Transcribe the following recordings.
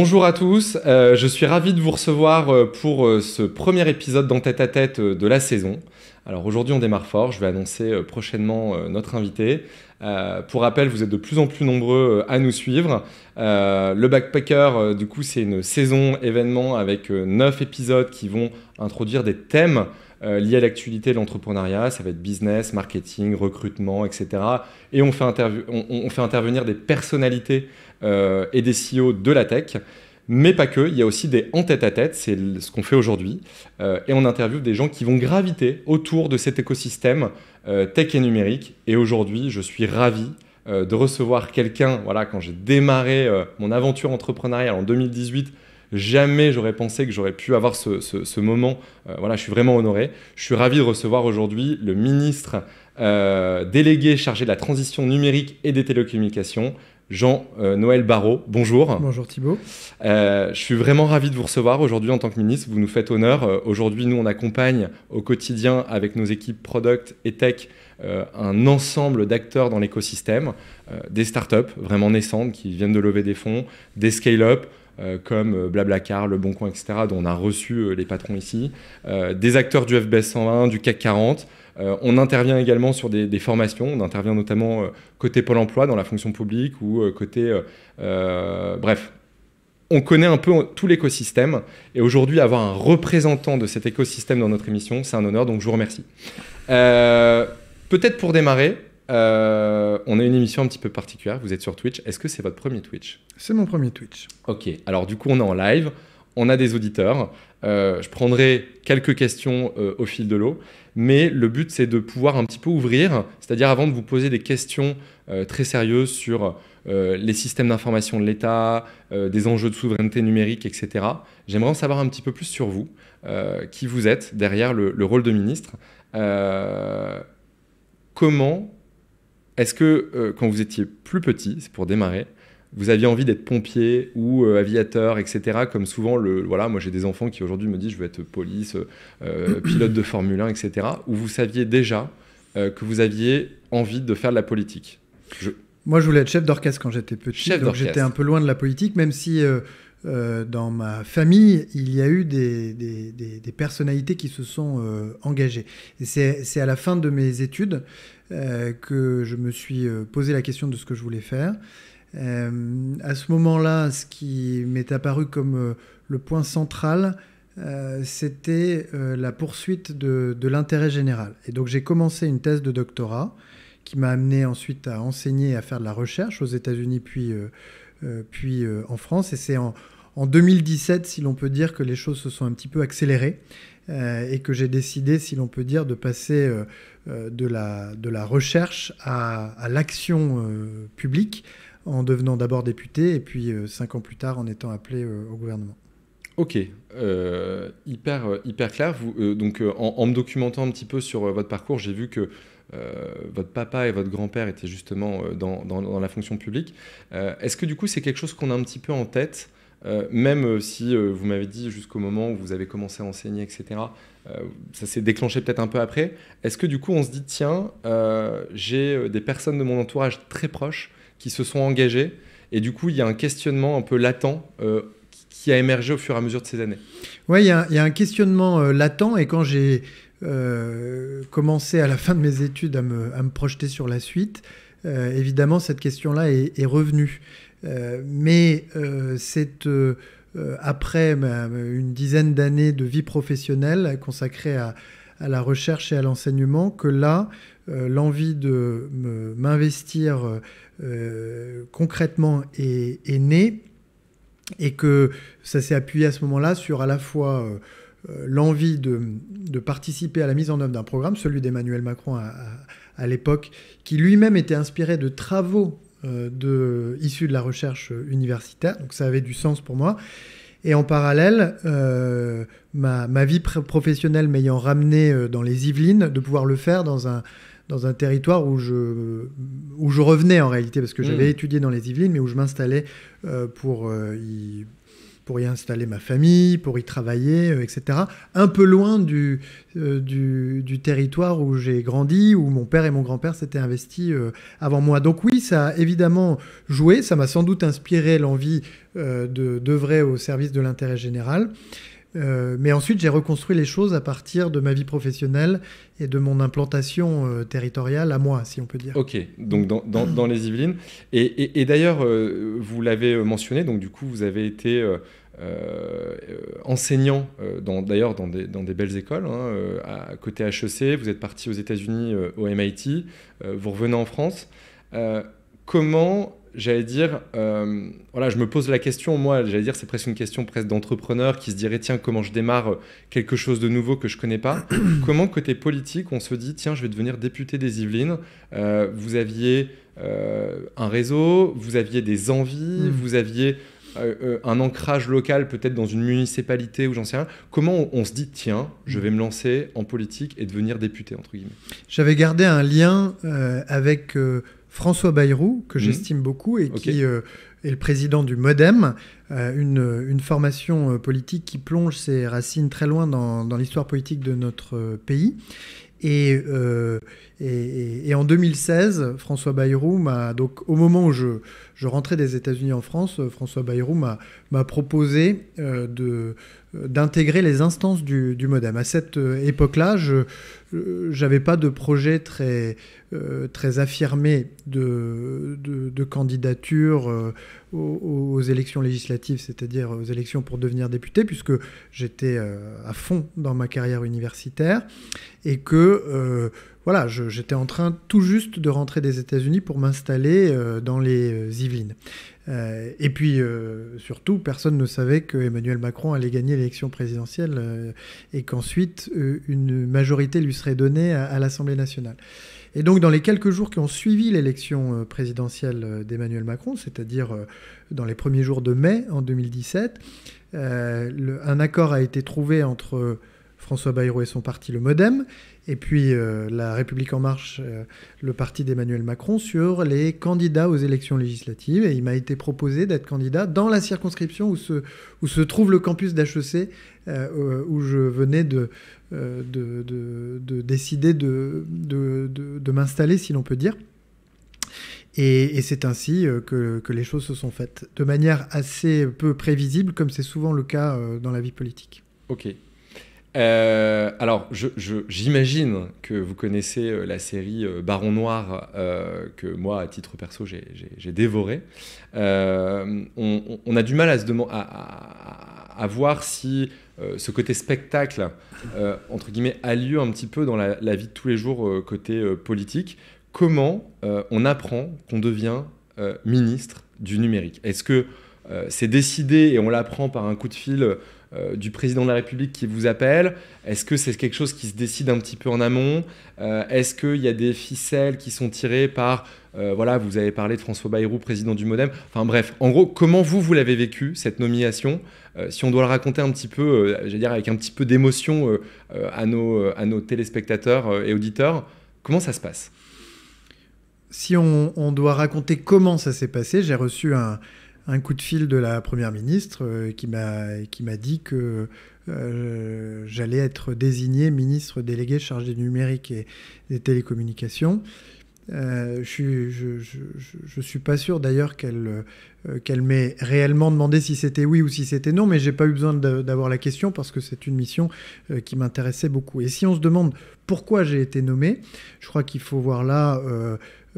Bonjour à tous, euh, je suis ravi de vous recevoir euh, pour euh, ce premier épisode dans Tête à Tête de la saison. Alors aujourd'hui on démarre fort, je vais annoncer prochainement notre invité. pour rappel, vous êtes de plus en plus nombreux à nous suivre. le Backpacker, du coup, c'est une saison événement avec neuf épisodes qui vont introduire des thèmes liés à l'actualité de l'entrepreneuriat. Ça va être business, marketing, recrutement, etc. Et on fait intervenir des personnalités euh, et des CEO de la tech. Mais pas que, il y a aussi des en tête à tête, c'est ce qu'on fait aujourd'hui. Euh, et on interviewe des gens qui vont graviter autour de cet écosystème euh, tech et numérique. Et aujourd'hui, je suis ravi de recevoir quelqu'un. Voilà, quand j'ai démarré mon aventure entrepreneuriale en 2018, jamais j'aurais pensé que j'aurais pu avoir ce, ce moment. voilà, je suis vraiment honoré. Je suis ravi de recevoir aujourd'hui le ministre délégué chargé de la transition numérique et des télécommunications, Jean-Noël euh, Barreau, Bonjour. Bonjour Thibault. Euh, je suis vraiment ravi de vous recevoir aujourd'hui en tant que ministre. Vous nous faites honneur. Euh, aujourd'hui, nous, on accompagne au quotidien avec nos équipes product et tech un ensemble d'acteurs dans l'écosystème, des des startups vraiment naissantes qui viennent de lever des fonds, des scale-up, comme Blablacar, Le Bon Coin, etc., dont on a reçu les patrons ici, des acteurs du FBS 120, du CAC 40, euh, on intervient également sur des, formations, on intervient notamment euh, côté Pôle emploi dans la fonction publique ou euh, côté... bref, on connaît un peu tout l'écosystème et aujourd'hui avoir un représentant de cet écosystème dans notre émission, c'est un honneur, donc je vous remercie. Peut-être pour démarrer, on a une émission un petit peu particulière. Vous êtes sur Twitch. Est-ce que c'est votre premier Twitch C'est mon premier Twitch. Ok. Alors du coup, on est en live on a des auditeurs. Euh, je prendrai quelques questions euh, au fil de l'eau, mais le but c'est de pouvoir un petit peu ouvrir, c'est-à-dire avant de vous poser des questions euh, très sérieuses sur les systèmes d'information de l'État, des enjeux de souveraineté numérique, etc. J'aimerais en savoir un petit peu plus sur vous, qui vous êtes derrière le rôle de ministre. comment est-ce que quand vous étiez plus petit, c'est pour démarrer, vous aviez envie d'être pompier ou euh, aviateur, etc. Comme souvent, le, voilà, moi j'ai des enfants qui aujourd'hui me disent je veux être police, euh, euh, pilote de Formule 1, etc. Ou vous saviez déjà que vous aviez envie de faire de la politique. Moi, je voulais être chef d'orchestre quand j'étais petit, chef donc j'étais un peu loin de la politique, même si dans ma famille, il y a eu des, des personnalités qui se sont engagées. Et c'est à la fin de mes études que je me suis posé la question de ce que je voulais faire. Euh, à ce moment-là, ce qui m'est apparu comme euh, le point central, euh, c'était la poursuite de, l'intérêt général. Et donc j'ai commencé une thèse de doctorat qui m'a amené ensuite à enseigner et à faire de la recherche aux États-Unis puis, en France. Et c'est en, 2017, si l'on peut dire, que les choses se sont un petit peu accélérées et que j'ai décidé, si l'on peut dire, de passer de, la, recherche à l'action publique en devenant d'abord député et puis euh, cinq ans plus tard en étant appelé euh, au gouvernement. Ok, euh, hyper, hyper clair. donc, en, me documentant un petit peu sur votre parcours, j'ai vu que votre papa et votre grand-père étaient justement dans, dans, la fonction publique. Est-ce que du coup, c'est quelque chose qu'on a un petit peu en tête même si vous m'avez dit jusqu'au moment où vous avez commencé à enseigner, etc., ça s'est déclenché peut-être un peu après. Est-ce que du coup on se dit, tiens, j'ai des personnes de mon entourage très proches qui se sont engagés. Et du coup, il y a un questionnement un peu latent euh, qui a émergé au fur et à mesure de ces années. Oui, il y, a un questionnement euh, latent. Et quand j'ai euh, commencé à la fin de mes études à me, à me projeter sur la suite, évidemment, cette question-là est, est, revenue. mais c'est après une dizaine d'années de vie professionnelle consacrée à, à, la recherche et à l'enseignement que là, euh, l'envie de m'investir euh, concrètement est, est, née et que ça s'est appuyé à ce moment-là sur à la fois euh, l'envie de, participer à la mise en œuvre d'un programme, celui d'Emmanuel Macron à, l'époque, qui lui-même était inspiré de travaux issus de la recherche universitaire. Donc ça avait du sens pour moi. Et en parallèle, ma, vie professionnelle m'ayant ramené dans les Yvelines, de pouvoir le faire dans un, dans un territoire où je, où je revenais en réalité, parce que hmm. j'avais étudié dans les Yvelines, mais où je m'installais euh, pour, euh, y, pour y installer ma famille, pour y travailler, euh, etc. Un peu loin du, du, du, territoire où j'ai grandi, où mon père et mon grand-père s'étaient investis avant moi. Donc oui, ça a évidemment joué, ça m'a sans doute inspiré l'envie de d'œuvrer au service de l'intérêt général. Euh, mais ensuite, j'ai reconstruit les choses à partir de ma vie professionnelle et de mon implantation euh, territoriale à moi, si on peut dire. Ok, donc dans, les Yvelines. Et, d'ailleurs, euh, vous l'avez mentionné, donc du coup, vous avez été enseignant, d'ailleurs, dans, des belles écoles, hein, à côté HEC, vous êtes parti aux États-Unis au MIT, vous revenez en France. comment j'allais dire, euh, voilà, je me pose la question, moi, j'allais dire, c'est presque une question presque d'entrepreneur qui se dirait, tiens, comment je démarre quelque chose de nouveau que je ne connais pas Comment, côté politique, on se dit, tiens, je vais devenir député des Yvelines euh, Vous aviez euh, un réseau, vous aviez des envies, mm. vous aviez un ancrage local, peut-être dans une municipalité ou j'en sais rien. Comment on, on se dit, tiens, je vais me lancer en politique et devenir député, entre guillemets J'avais gardé un lien avec François Bayrou, que mhm. j'estime beaucoup et qui euh, est le président du Modem, euh, une, formation euh, politique qui plonge ses racines très loin dans, l'histoire politique de notre pays. Et, en 2016, François Bayrou m'a donc au moment où je, rentrais des États-Unis en France, François Bayrou m'a proposé d'intégrer les instances du, du MoDem. À cette époque-là, je, euh, j'avais pas de projet très, euh, très affirmé de, de, candidature euh, aux, élections législatives, c'est-à-dire aux élections pour devenir député, puisque j'étais à fond dans ma carrière universitaire et que voilà, j'étais en train tout juste de rentrer des États-Unis pour m'installer euh, dans les euh, Yvelines. Euh, et puis surtout, personne ne savait que Emmanuel Macron allait gagner l'élection présidentielle et qu'ensuite une majorité lui serait donnée à, l'Assemblée nationale. Et donc, dans les quelques jours qui ont suivi l'élection présidentielle d'Emmanuel Macron, c'est-à-dire dans les premiers jours de mai en 2017, un accord a été trouvé entre François Bayrou et son parti, le Modem, et puis euh, La République en marche, euh, le parti d'Emmanuel Macron, sur les candidats aux élections législatives. Et il m'a été proposé d'être candidat dans la circonscription où se, trouve le campus d'HEC, euh, où je venais de, décider de, m'installer, si l'on peut dire. Et, c'est ainsi que, que, les choses se sont faites, de manière assez peu prévisible, comme c'est souvent le cas dans la vie politique. Ok, euh, alors, j'imagine que vous connaissez euh, la série euh, Baron Noir, que moi, à titre perso, j'ai dévoré. on, a du mal à, voir si ce côté spectacle, entre guillemets, a lieu un petit peu dans la, la vie de tous les jours côté politique. Comment on apprend qu'on devient ministre du numérique Est-ce que c'est décidé et on l'apprend par un coup de fil euh, du président de la République qui vous appelle Est-ce que c'est quelque chose qui se décide un petit peu en amont euh, Est-ce qu'il y a des ficelles qui sont tirées par, euh, voilà, vous avez parlé de François Bayrou, président du Modem. Enfin bref, en gros, comment vous, vous l'avez vécu, cette nomination Si on doit le raconter un petit peu, j'allais dire avec un petit peu d'émotion à, nos, à nos téléspectateurs et auditeurs, comment ça se passe si on, doit raconter comment ça s'est passé, j'ai reçu un, un coup de fil de la Première ministre euh, qui m'a dit que euh, j'allais être désigné ministre délégué chargé du numérique et des télécommunications. Euh, je ne je, suis pas sûr d'ailleurs qu'elle qu'elle m'ait réellement demandé si c'était oui ou si c'était non, mais j'ai pas eu besoin d'avoir la question parce que c'est une mission qui m'intéressait beaucoup. Et si on se demande pourquoi j'ai été nommé, je crois qu'il faut voir là,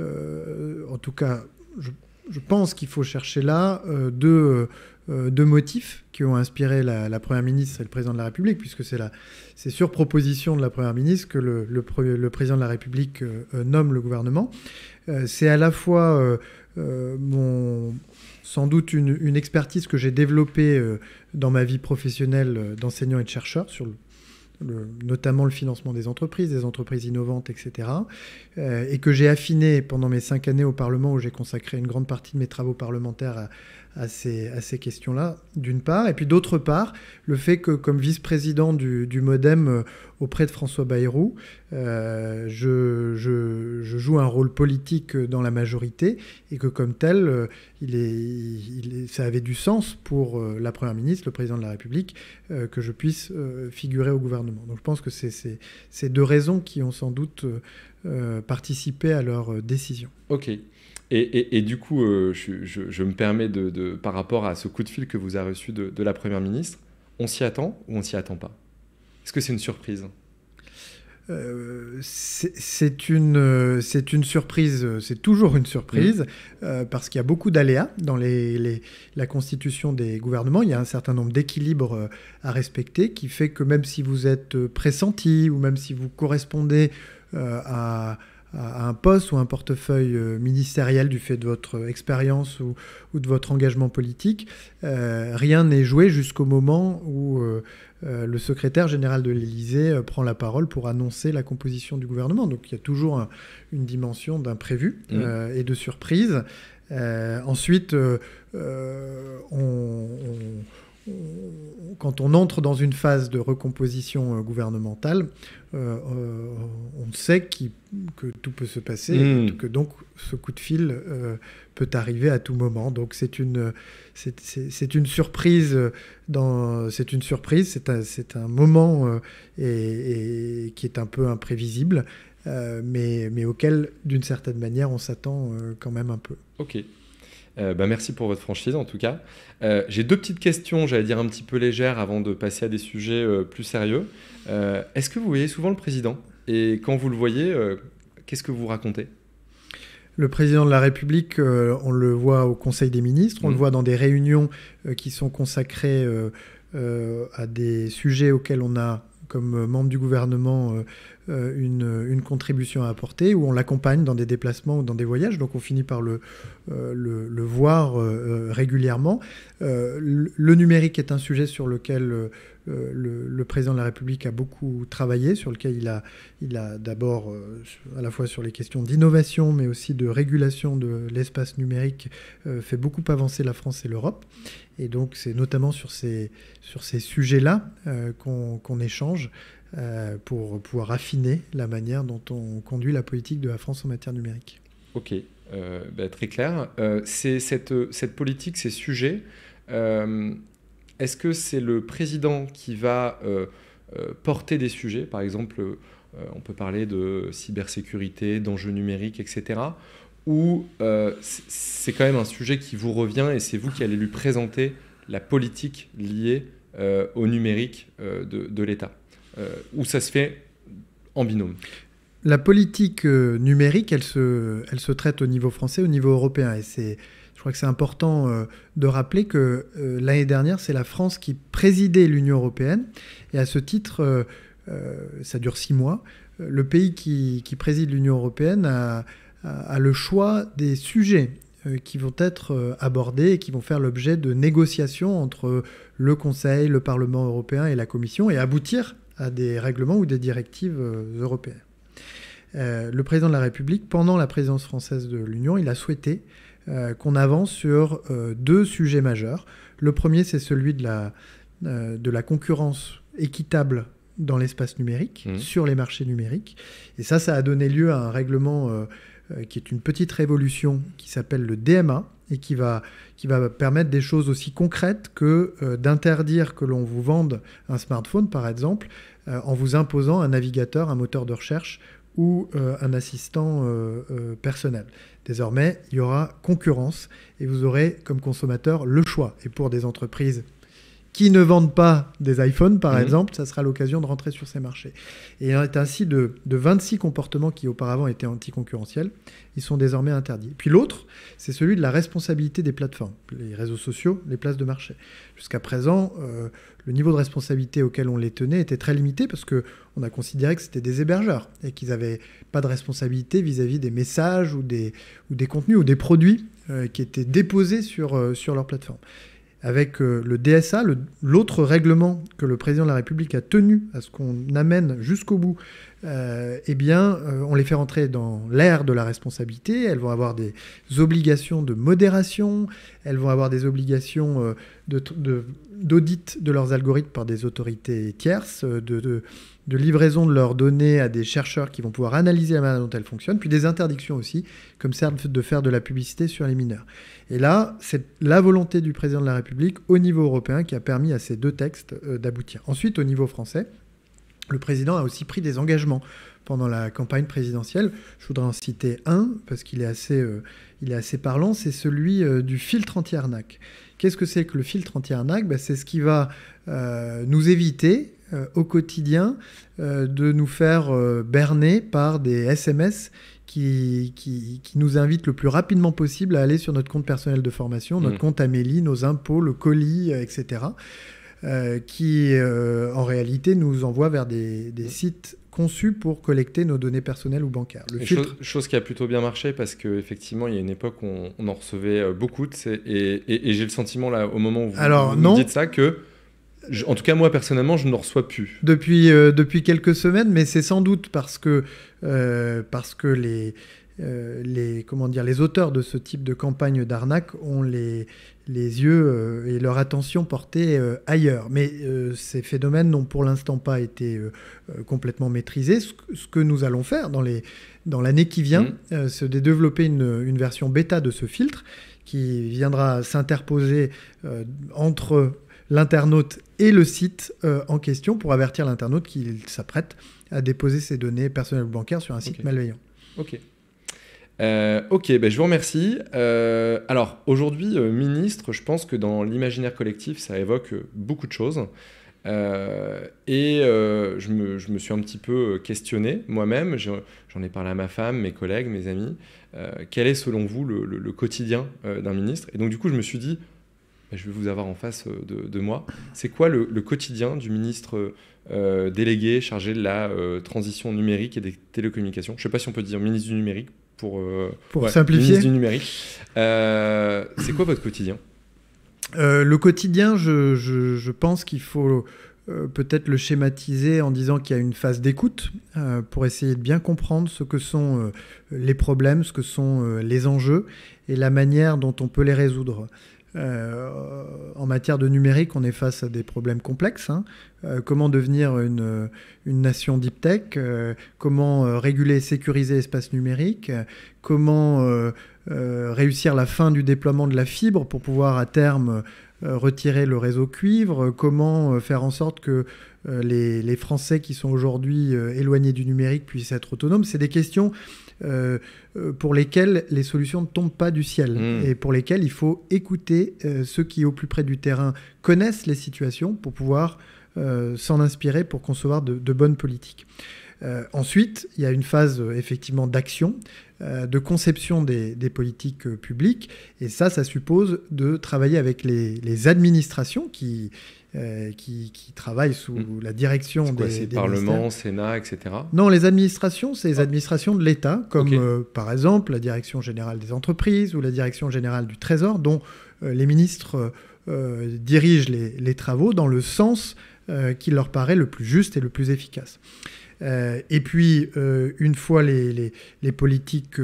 en tout cas, je pense qu'il faut chercher là euh, euh, deux, motifs qui ont inspiré la, Première ministre et le Président de la République, puisque c'est c'est sur proposition de la Première ministre que le, Président de la République euh, nomme le gouvernement. c'est à la fois mon, sans doute une, expertise que j'ai développée dans ma vie professionnelle d'enseignant et de chercheur sur le notamment le financement des entreprises, des entreprises innovantes, etc. Euh, et que j'ai affiné pendant mes cinq années au Parlement, où j'ai consacré une grande partie de mes travaux parlementaires à, à ces, questions-là, d'une part. Et puis d'autre part, le fait que comme vice-président du, du, Modem euh, auprès de François Bayrou, euh, je, je, joue un rôle politique dans la majorité et que comme tel, euh, il est, ça avait du sens pour la Première ministre, le Président de la République, que je puisse figurer au gouvernement. Donc je pense que c'est ces deux raisons qui ont sans doute participé à leur décision. Ok, et, du coup, euh, je, me permets de, par rapport à ce coup de fil que vous a reçu de, la Première ministre, on s'y attend ou on s'y attend pas Est-ce que c'est une surprise euh, c'est une, euh, une surprise, c'est toujours une surprise, mm. parce qu'il y a beaucoup d'aléas dans les, la constitution des gouvernements. Il y a un certain nombre d'équilibres à respecter qui fait que même si vous êtes pressenti ou même si vous correspondez à à un poste ou un portefeuille euh, ministériel du fait de votre expérience ou, de votre engagement politique, euh, rien n'est joué jusqu'au moment où euh, le secrétaire général de l'Élysée prend la parole pour annoncer la composition du gouvernement. Donc il y a toujours une dimension d'imprévu mmh. et de surprise. ensuite, on quand on entre dans une phase de recomposition euh, gouvernementale, euh, euh, on sait que tout peut se passer, hmm. que donc ce coup de fil peut arriver à tout moment. Donc c'est une, c'est une surprise, c'est une surprise, c'est un, un, moment et, qui est un peu imprévisible, mais, mais auquel d'une certaine manière on s'attend quand même un peu. Ok. Euh, bah, merci pour votre franchise en tout cas. Euh, j'ai deux petites questions, j'allais dire un petit peu légères avant de passer à des sujets euh, plus sérieux. Est-ce que vous voyez souvent le président Et quand vous le voyez, qu'est-ce que vous racontez le président de la République, on le voit au Conseil des ministres, on le mmh. voit dans des réunions qui sont consacrées à des sujets auxquels on a comme euh, membre du gouvernement euh, euh, une, contribution à apporter, ou on l'accompagne dans des déplacements ou dans des voyages, donc on finit par le, le voir régulièrement. le numérique est un sujet sur lequel euh, le, président de la République a beaucoup travaillé, sur lequel il a, il a d'abord, euh, à la fois sur les questions d'innovation, mais aussi de régulation de l'espace numérique, euh, fait beaucoup avancer la France et l'Europe. Et donc c'est notamment sur ces, sur ces sujets-là qu'on échange pour pouvoir affiner la manière dont on conduit la politique de la France en matière numérique. Ok, bah, très clair. c'est cette, cette, politique, ces sujets. Est-ce que c'est le président qui va euh, euh, porter des sujets, par exemple, euh, on peut parler de cybersécurité, d'enjeux numériques, etc. Ou c'est quand même un sujet qui vous revient et c'est vous qui allez lui présenter la politique liée au numérique de, l'État Ou ça se fait en binôme la politique numérique, elle se, elle se traite au niveau français, au niveau européen. Et c'est je crois que c'est important euh, de rappeler que euh, l'année dernière, c'est la France qui présidait l'Union européenne. Et à ce titre, euh, ça dure six mois, le pays qui, préside l'Union européenne a, le choix des sujets qui vont être abordés et qui vont faire l'objet de négociations entre le Conseil, le Parlement européen et la Commission et aboutir à des règlements ou des directives européennes. le président de la République, pendant la présidence française de l'Union, il a souhaité euh, qu'on avance sur euh, deux sujets majeurs. Le premier, c'est celui de la, euh, concurrence équitable dans l'espace numérique, mmh. sur les marchés numériques. Et ça, ça a donné lieu à un règlement qui est une petite révolution qui s'appelle le DMA et qui va, permettre des choses aussi concrètes que d'interdire que l'on vous vende un smartphone, par exemple, en vous imposant un navigateur, un moteur de recherche ou un assistant personnel. Désormais, il y aura concurrence et vous aurez comme consommateur le choix. Et pour des entreprises qui ne vendent pas des iPhones, par mhm. exemple, ça sera l'occasion de rentrer sur ces marchés. Et il en a ainsi de, de 26 comportements qui auparavant étaient anticoncurrentiels, ils sont désormais interdits. Puis l'autre, c'est celui de la responsabilité des plateformes, les réseaux sociaux, les places de marché. Jusqu'à présent, euh, le niveau de responsabilité auquel on les tenait était très limité parce que on a considéré que c'était des hébergeurs et qu'ils n'avaient pas de responsabilité vis-à-vis des messages ou des, contenus ou des produits euh, qui étaient déposés sur, euh, sur leur plateforme avec euh, le DSA, l'autre règlement que le président de la République a tenu à ce qu'on amène jusqu'au bout euh, eh bien, euh, on les fait rentrer dans l'ère de la responsabilité. Elles vont avoir des obligations de modération, elles vont avoir des obligations euh, d'audit de, leurs algorithmes par des autorités tierces, de, livraison de leurs données à des chercheurs qui vont pouvoir analyser la manière dont elles fonctionnent, puis des interdictions aussi, comme celle de faire de la publicité sur les mineurs. Et là, c'est la volonté du président de la République au niveau européen qui a permis à ces deux textes d'aboutir. Ensuite, au niveau français, le président a aussi pris des engagements pendant la campagne présidentielle. Je voudrais en citer un, parce qu'il est, assez, euh, il est assez parlant, c'est celui euh, du filtre anti-arnaque. Qu'est-ce que c'est que le filtre anti-arnaque ben, C'est ce qui va euh, nous éviter au quotidien de nous faire berner par des SMS qui, qui, nous invitent le plus rapidement possible à aller sur notre compte personnel de formation, notre mmh. compte Amélie, nos impôts, le colis, etc. Euh, qui euh, en réalité nous envoie vers des, sites conçus pour collecter nos données personnelles ou bancaires. chose, qui a plutôt bien marché parce qu'effectivement, il y a une époque où on, en recevait euh, beaucoup de et, j'ai le sentiment là, au moment où vous, Alors, dites ça, que en tout cas, moi personnellement, je ne reçois plus. Depuis, depuis quelques semaines, mais c'est sans doute parce que, parce que les, les, comment dire, les auteurs de ce type de campagne d'arnaque ont les, les yeux euh, et leur attention portée euh, ailleurs. Mais euh, ces phénomènes n'ont pour l'instant pas été complètement maîtrisés. Ce que nous allons faire dans l'année qui vient, mmh. c'est de développer une, version bêta de ce filtre qui viendra s'interposer entre l'internaute et le site en question pour avertir l'internaute qu'il s'apprête à déposer ses données personnelles bancaires sur un site malveillant. Ok. Euh, ok, ben, je vous remercie. Euh, alors aujourd'hui, euh, ministre, je pense que dans l'imaginaire collectif, ça évoque beaucoup de choses. et je me, suis un petit peu questionné moi-même, j'en ai parlé à ma femme, mes collègues, mes amis, quel est selon vous le, quotidien d'un ministre Et donc du coup, je me suis dit, ben, je vais vous avoir en face de, moi, c'est quoi le, quotidien du ministre délégué chargé de la transition numérique et des télécommunications Je ne sais pas si on peut dire ministre du numérique pour, euh, simplifier du numérique. Euh, c'est quoi votre quotidien euh, Le quotidien, je, pense qu'il faut peut-être le schématiser en disant qu'il y a une phase d'écoute pour essayer de bien comprendre ce que sont les problèmes, ce que sont les enjeux et la manière dont on peut les résoudre. Euh, en matière de numérique, on est face à des problèmes complexes. Hein. Euh, comment devenir une, nation deep tech euh, Comment réguler et sécuriser l'espace numérique Comment réussir la fin du déploiement de la fibre pour pouvoir à terme retirer le réseau cuivre Comment faire en sorte que les, les Français qui sont aujourd'hui éloignés du numérique puissent être autonomes C'est des questions euh, euh, pour lesquels les solutions ne tombent pas du ciel hmm. et pour lesquels il faut écouter euh, ceux qui, au plus près du terrain, connaissent les situations pour pouvoir s'en inspirer pour concevoir de, bonnes politiques. ensuite, il y a une phase effectivement d'action, de conception des, politiques publiques, et ça, ça suppose de travailler avec les administrations qui, euh, qui, qui, travaillent sous mm. la direction des, des parlements, Sénat, etc. Non, les administrations, c'est les ah. administrations de l'État, comme euh, par exemple la direction générale des entreprises ou la direction générale du Trésor, dont euh, les ministres dirigent les, travaux dans le sens qui leur paraît le plus juste et le plus efficace. et puis, une fois les, les, les politiques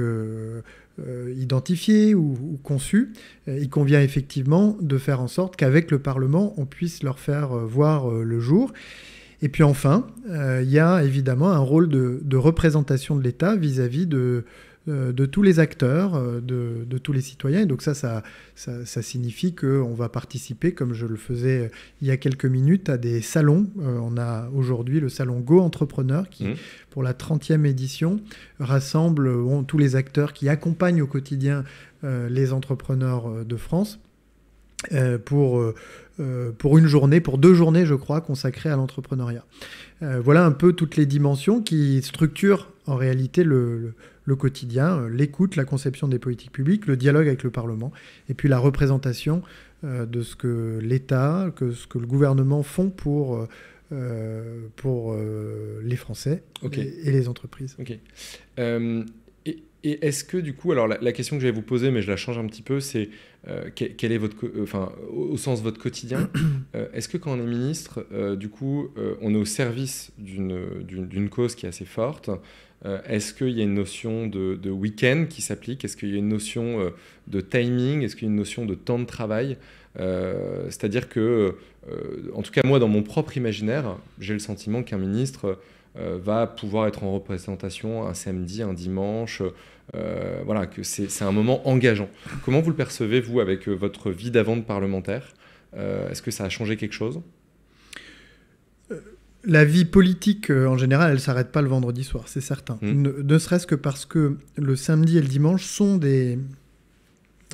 euh, identifiés ou, conçu. conçus, il convient effectivement de faire en sorte qu'avec le Parlement, on puisse leur faire euh, voir euh, le jour. Et puis enfin, il y a évidemment un rôle de représentation de l'État vis-à-vis de, euh, de tous les acteurs, euh, de, tous les citoyens. Et donc ça, ça, ça, signifie qu'on va participer, comme je le faisais euh, il y a quelques minutes, à des salons. on a aujourd'hui le salon Go Entrepreneur qui, mmh. pour la 30e édition, rassemble tous les acteurs qui accompagnent au quotidien les entrepreneurs de France pour... pour une journée, pour deux journées, je crois, consacrées à l'entrepreneuriat. voilà un peu toutes les dimensions qui structurent en réalité le, le quotidien, euh, l'écoute, la conception des politiques publiques, le dialogue avec le Parlement, et puis la représentation euh, de ce que l'État, que ce que le gouvernement font pour... Euh, pour les Français et, les entreprises. Ok. et, est-ce que du coup, alors la, question que je vais vous poser, mais je la change un petit peu, c'est quel, est votre, enfin, au, au, sens de votre quotidien, est-ce que quand on est ministre, du coup, on est au service d'une cause qui est assez forte, euh, est-ce qu'il y a une notion de, week-end qui s'applique Est-ce qu'il y a une notion euh, de timing Est-ce qu'il y a une notion de temps de travail euh, C'est-à-dire que, en tout cas moi, dans mon propre imaginaire, j'ai le sentiment qu'un ministre va pouvoir être en représentation un samedi, un dimanche. voilà, que c'est un moment engageant. Comment vous le percevez, vous, avec votre vie d'avant de parlementaire Est-ce que ça a changé quelque chose la vie politique, euh, en général, elle s'arrête pas le vendredi soir, c'est certain. Mmh. Ne, serait-ce que parce que le samedi et le dimanche sont des,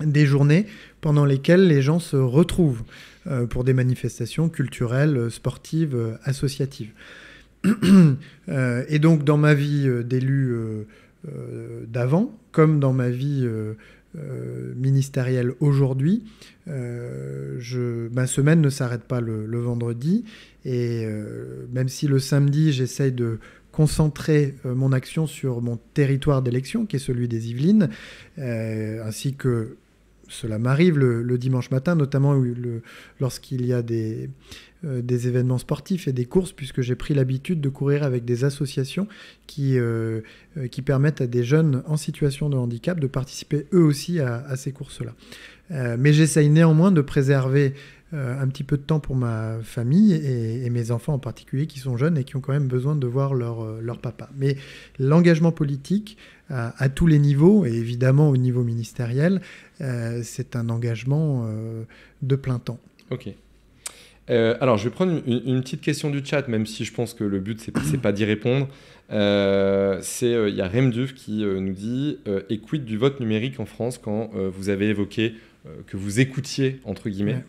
des journées pendant lesquelles les gens se retrouvent euh, pour des manifestations culturelles, euh, sportives, associatives. et donc, dans ma vie d'élu d'avant, comme dans ma vie euh, ministériel ministérielle aujourd'hui. Euh, ma semaine ne s'arrête pas le, vendredi et euh, même si le samedi j'essaye de concentrer mon action sur mon territoire d'élection qui est celui des Yvelines, ainsi que cela m'arrive le, dimanche matin, notamment lorsqu'il y a des, euh, des événements sportifs et des courses, puisque j'ai pris l'habitude de courir avec des associations qui, euh, euh, permettent à des jeunes en situation de handicap de participer eux aussi à, ces courses-là. mais j'essaye néanmoins de préserver un petit peu de temps pour ma famille et, mes enfants en particulier qui sont jeunes et qui ont quand même besoin de voir leur, papa. Mais l'engagement politique à, tous les niveaux, et évidemment au niveau ministériel, c'est un engagement de plein temps. Ok. Euh, alors, je vais prendre une, petite question du chat, même si je pense que le but, c'est, pas d'y répondre. Euh, c'est euh, Il y a Remduf qui nous dit Écoute du vote numérique en France quand vous avez évoqué que vous écoutiez, entre guillemets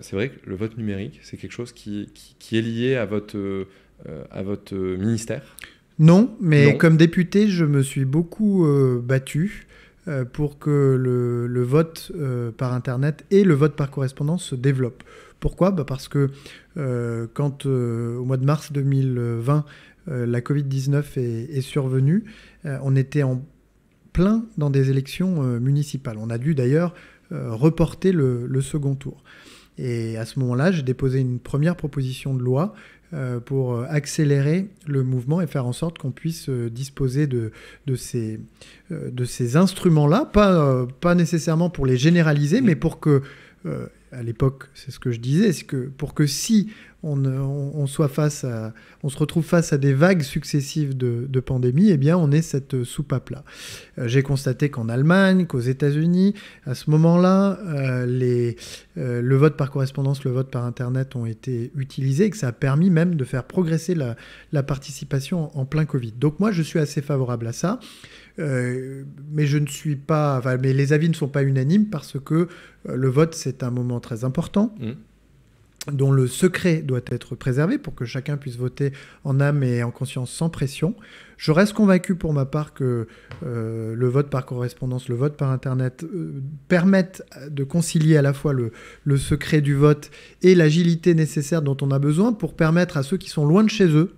C'est vrai que le vote numérique, c'est quelque chose qui, est lié à votre, ministère Non, mais comme député, je me suis beaucoup battu pour que le vote par Internet et le vote par correspondance se développent. Pourquoi bah, Parce que euh, quand euh, au mois de mars 2020, euh, la Covid-19 est, survenue, on était en plein dans des élections municipales. On a dû d'ailleurs reporter le, second tour. Et à ce moment-là, j'ai déposé une première proposition de loi pour accélérer le mouvement et faire en sorte qu'on puisse disposer de, ces, instruments-là, pas nécessairement pour les généraliser, mais pour que à l'époque, c'est ce que je disais, c'est que pour que si on, soit face on se retrouve face à des vagues successives de, pandémie, eh bien, on est cette soupape-là. Euh, j'ai constaté qu'en Allemagne, qu'aux États-Unis, à ce moment-là, euh, euh, le vote par correspondance, le vote par Internet ont été utilisés et que ça a permis même de faire progresser la, participation en, plein Covid. Donc, moi, je suis assez favorable à ça. mais je ne suis pas. mais les avis ne sont pas unanimes parce que le vote, c'est un moment très important. Mmh dont le secret doit être préservé pour que chacun puisse voter en âme et en conscience sans pression. Je reste convaincu pour ma part que euh, le vote par correspondance, le vote par Internet euh, permettent de concilier à la fois le, secret du vote et l'agilité nécessaire dont on a besoin pour permettre à ceux qui sont loin de chez eux,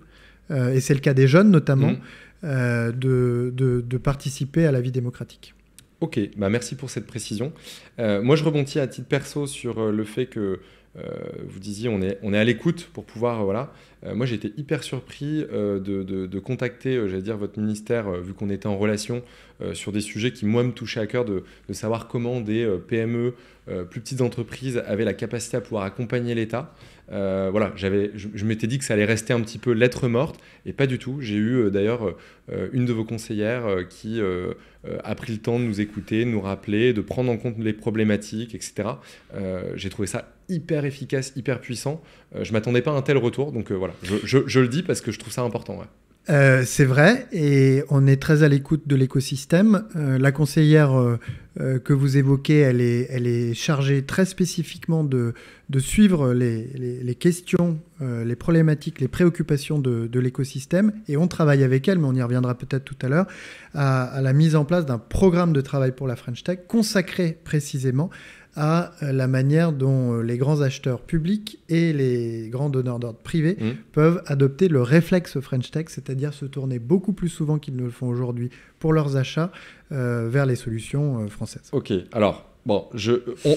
euh, et c'est le cas des jeunes notamment, mm. de, participer à la vie démocratique. Ok, bah merci pour cette précision. moi, je rebondis à titre perso sur le fait que euh, vous disiez, on est, on est à l'écoute pour pouvoir. Euh, voilà. Euh, moi, j'ai été hyper surpris de, contacter, j'allais dire, votre ministère, vu qu'on était en relation, euh, sur des sujets qui, moi, me touchaient à cœur de, savoir comment des euh, PME, euh, plus petites entreprises, avaient la capacité à pouvoir accompagner l'État. voilà, je, m'étais dit que ça allait rester un petit peu lettre morte, et pas du tout. J'ai eu d'ailleurs une de vos conseillères qui a pris le temps de nous écouter, de nous rappeler, de prendre en compte les problématiques, etc. j'ai trouvé ça hyper efficace, hyper puissant. je m'attendais pas à un tel retour, donc voilà, je, le dis parce que je trouve ça important. Euh, c'est vrai, et on est très à l'écoute de l'écosystème. Euh, la conseillère euh, que vous évoquez, elle est, chargée très spécifiquement de, suivre les, questions, les problématiques, les préoccupations de, l'écosystème, et on travaille avec elle, mais on y reviendra peut-être tout à l'heure, à, la mise en place d'un programme de travail pour la French Tech consacré précisément à euh, la manière dont euh, les grands acheteurs publics et les grands donneurs d'ordre privés mm. peuvent adopter le réflexe French Tech, c'est-à-dire se tourner beaucoup plus souvent qu'ils ne le font aujourd'hui pour leurs achats euh, vers les solutions françaises. Ok, alors Bon,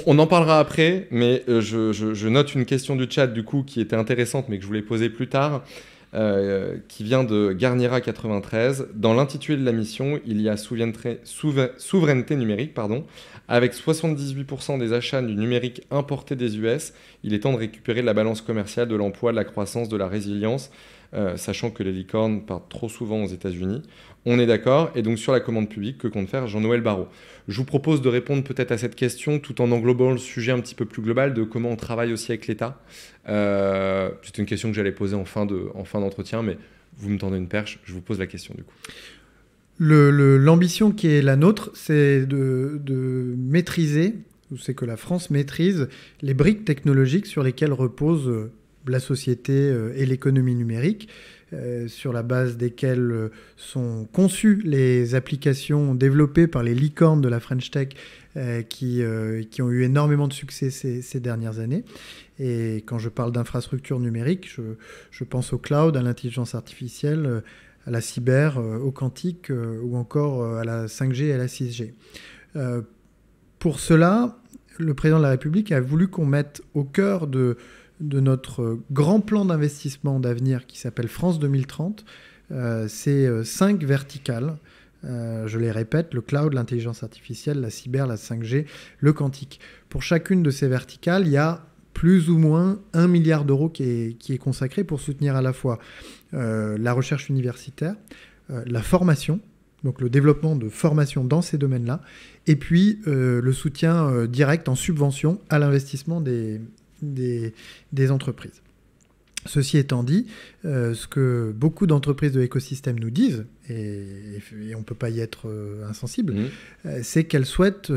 on, en parlera après, mais je, je, note une question du chat du coup qui était intéressante mais que je voulais poser plus tard. Euh, qui vient de Garnira 93. Dans l'intitulé de la mission, il y a souveraineté numérique, pardon. Avec 78% des achats du numérique importés des US, il est temps de récupérer la balance commerciale, de l'emploi, de la croissance, de la résilience, euh, sachant que les licornes partent trop souvent aux États-Unis. On est d'accord. Et donc sur la commande publique, que compte faire Jean-Noël Barrot Je vous propose de répondre peut-être à cette question tout en englobant le sujet un petit peu plus global de comment on travaille aussi avec l'État. Euh, c'est une question que j'allais poser en fin d'entretien, mais vous me tendez une perche, je vous pose la question du coup. L'ambition qui est la nôtre, c'est de, maîtriser maîtriser, c'est que la France maîtrise les briques technologiques sur lesquelles repose euh, la société euh, et l'économie numérique. Euh, sur la base desquelles euh, sont conçues les applications développées par les licornes de la French Tech euh, qui, qui, ont eu énormément de succès ces, dernières années. Et quand je parle d'infrastructures numérique, je, je, pense au cloud, à l'intelligence artificielle, à la cyber, au quantique ou encore à la 5G et à la 6G. pour cela, le président de la République a voulu qu'on mette au cœur de de notre grand plan d'investissement d'avenir qui s'appelle France 2030, euh, c'est euh, cinq verticales. Euh, je les répète, le cloud, l'intelligence artificielle, la cyber, la 5G, le quantique. Pour chacune de ces verticales, il y a plus ou moins un milliard d'euros qui est, consacré pour soutenir à la fois la recherche universitaire, la formation, donc le développement de formation dans ces domaines-là, et puis le soutien direct en subvention à l'investissement des, des, entreprises. Ceci étant dit, euh, ce que beaucoup d'entreprises de l'écosystème nous disent, et, on ne peut pas y être euh, insensible, mmh. euh, c'est qu'elles souhaitent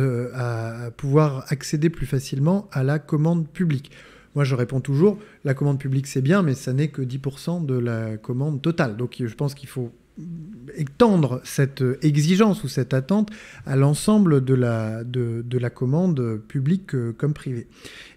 pouvoir accéder plus facilement à la commande publique. Moi, je réponds toujours, la commande publique, c'est bien, mais ça n'est que 10% de la commande totale. Donc, je pense qu'il faut étendre cette exigence ou cette attente à l'ensemble de la, commande publique euh, comme privée.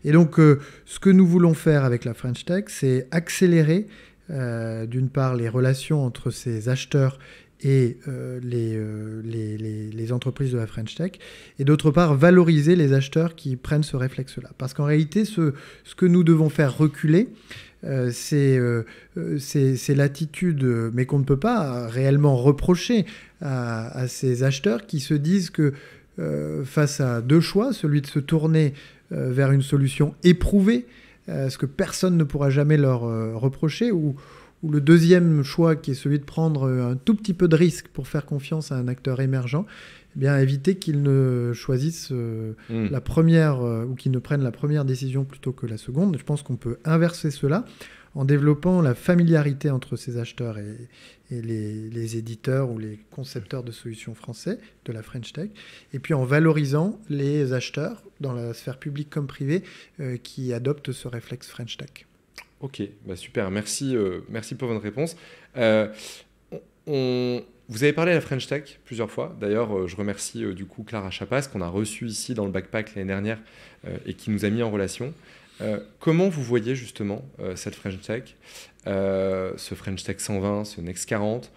Et donc, euh, ce que nous voulons faire avec la French Tech, c'est accélérer euh, d'une part les relations entre ces acheteurs et euh, euh, les, les, les, entreprises de la French Tech, et d'autre part valoriser les acheteurs qui prennent ce réflexe-là. Parce qu'en réalité, ce, ce, que nous devons faire reculer, euh, c'est c'est l'attitude, mais qu'on ne peut pas réellement reprocher à, à, ces acheteurs qui se disent que face à deux choix, celui de se tourner vers une solution éprouvée, ce que personne ne pourra jamais leur reprocher, ou, ou le deuxième choix qui est celui de prendre euh, un tout petit peu de risque pour faire confiance à un acteur émergent, eh bien éviter qu'il ne choisisse euh, hmm. la première euh, ou qu'il ne prenne la première décision plutôt que la seconde. Je pense qu'on peut inverser cela en développant la familiarité entre ces acheteurs et, les, éditeurs ou les concepteurs de solutions français de la French Tech, et puis en valorisant les acheteurs dans la sphère publique comme privée qui adoptent ce réflexe French Tech. Ok, bah super, merci, euh, merci pour votre réponse. Euh, vous avez parlé à la French Tech plusieurs fois. D'ailleurs, euh, je remercie du coup Clara Chapas qu'on a reçue ici dans le backpack l'année dernière et qui nous a mis en relation. comment vous voyez justement cette French Tech, ce French Tech 120, ce Next 40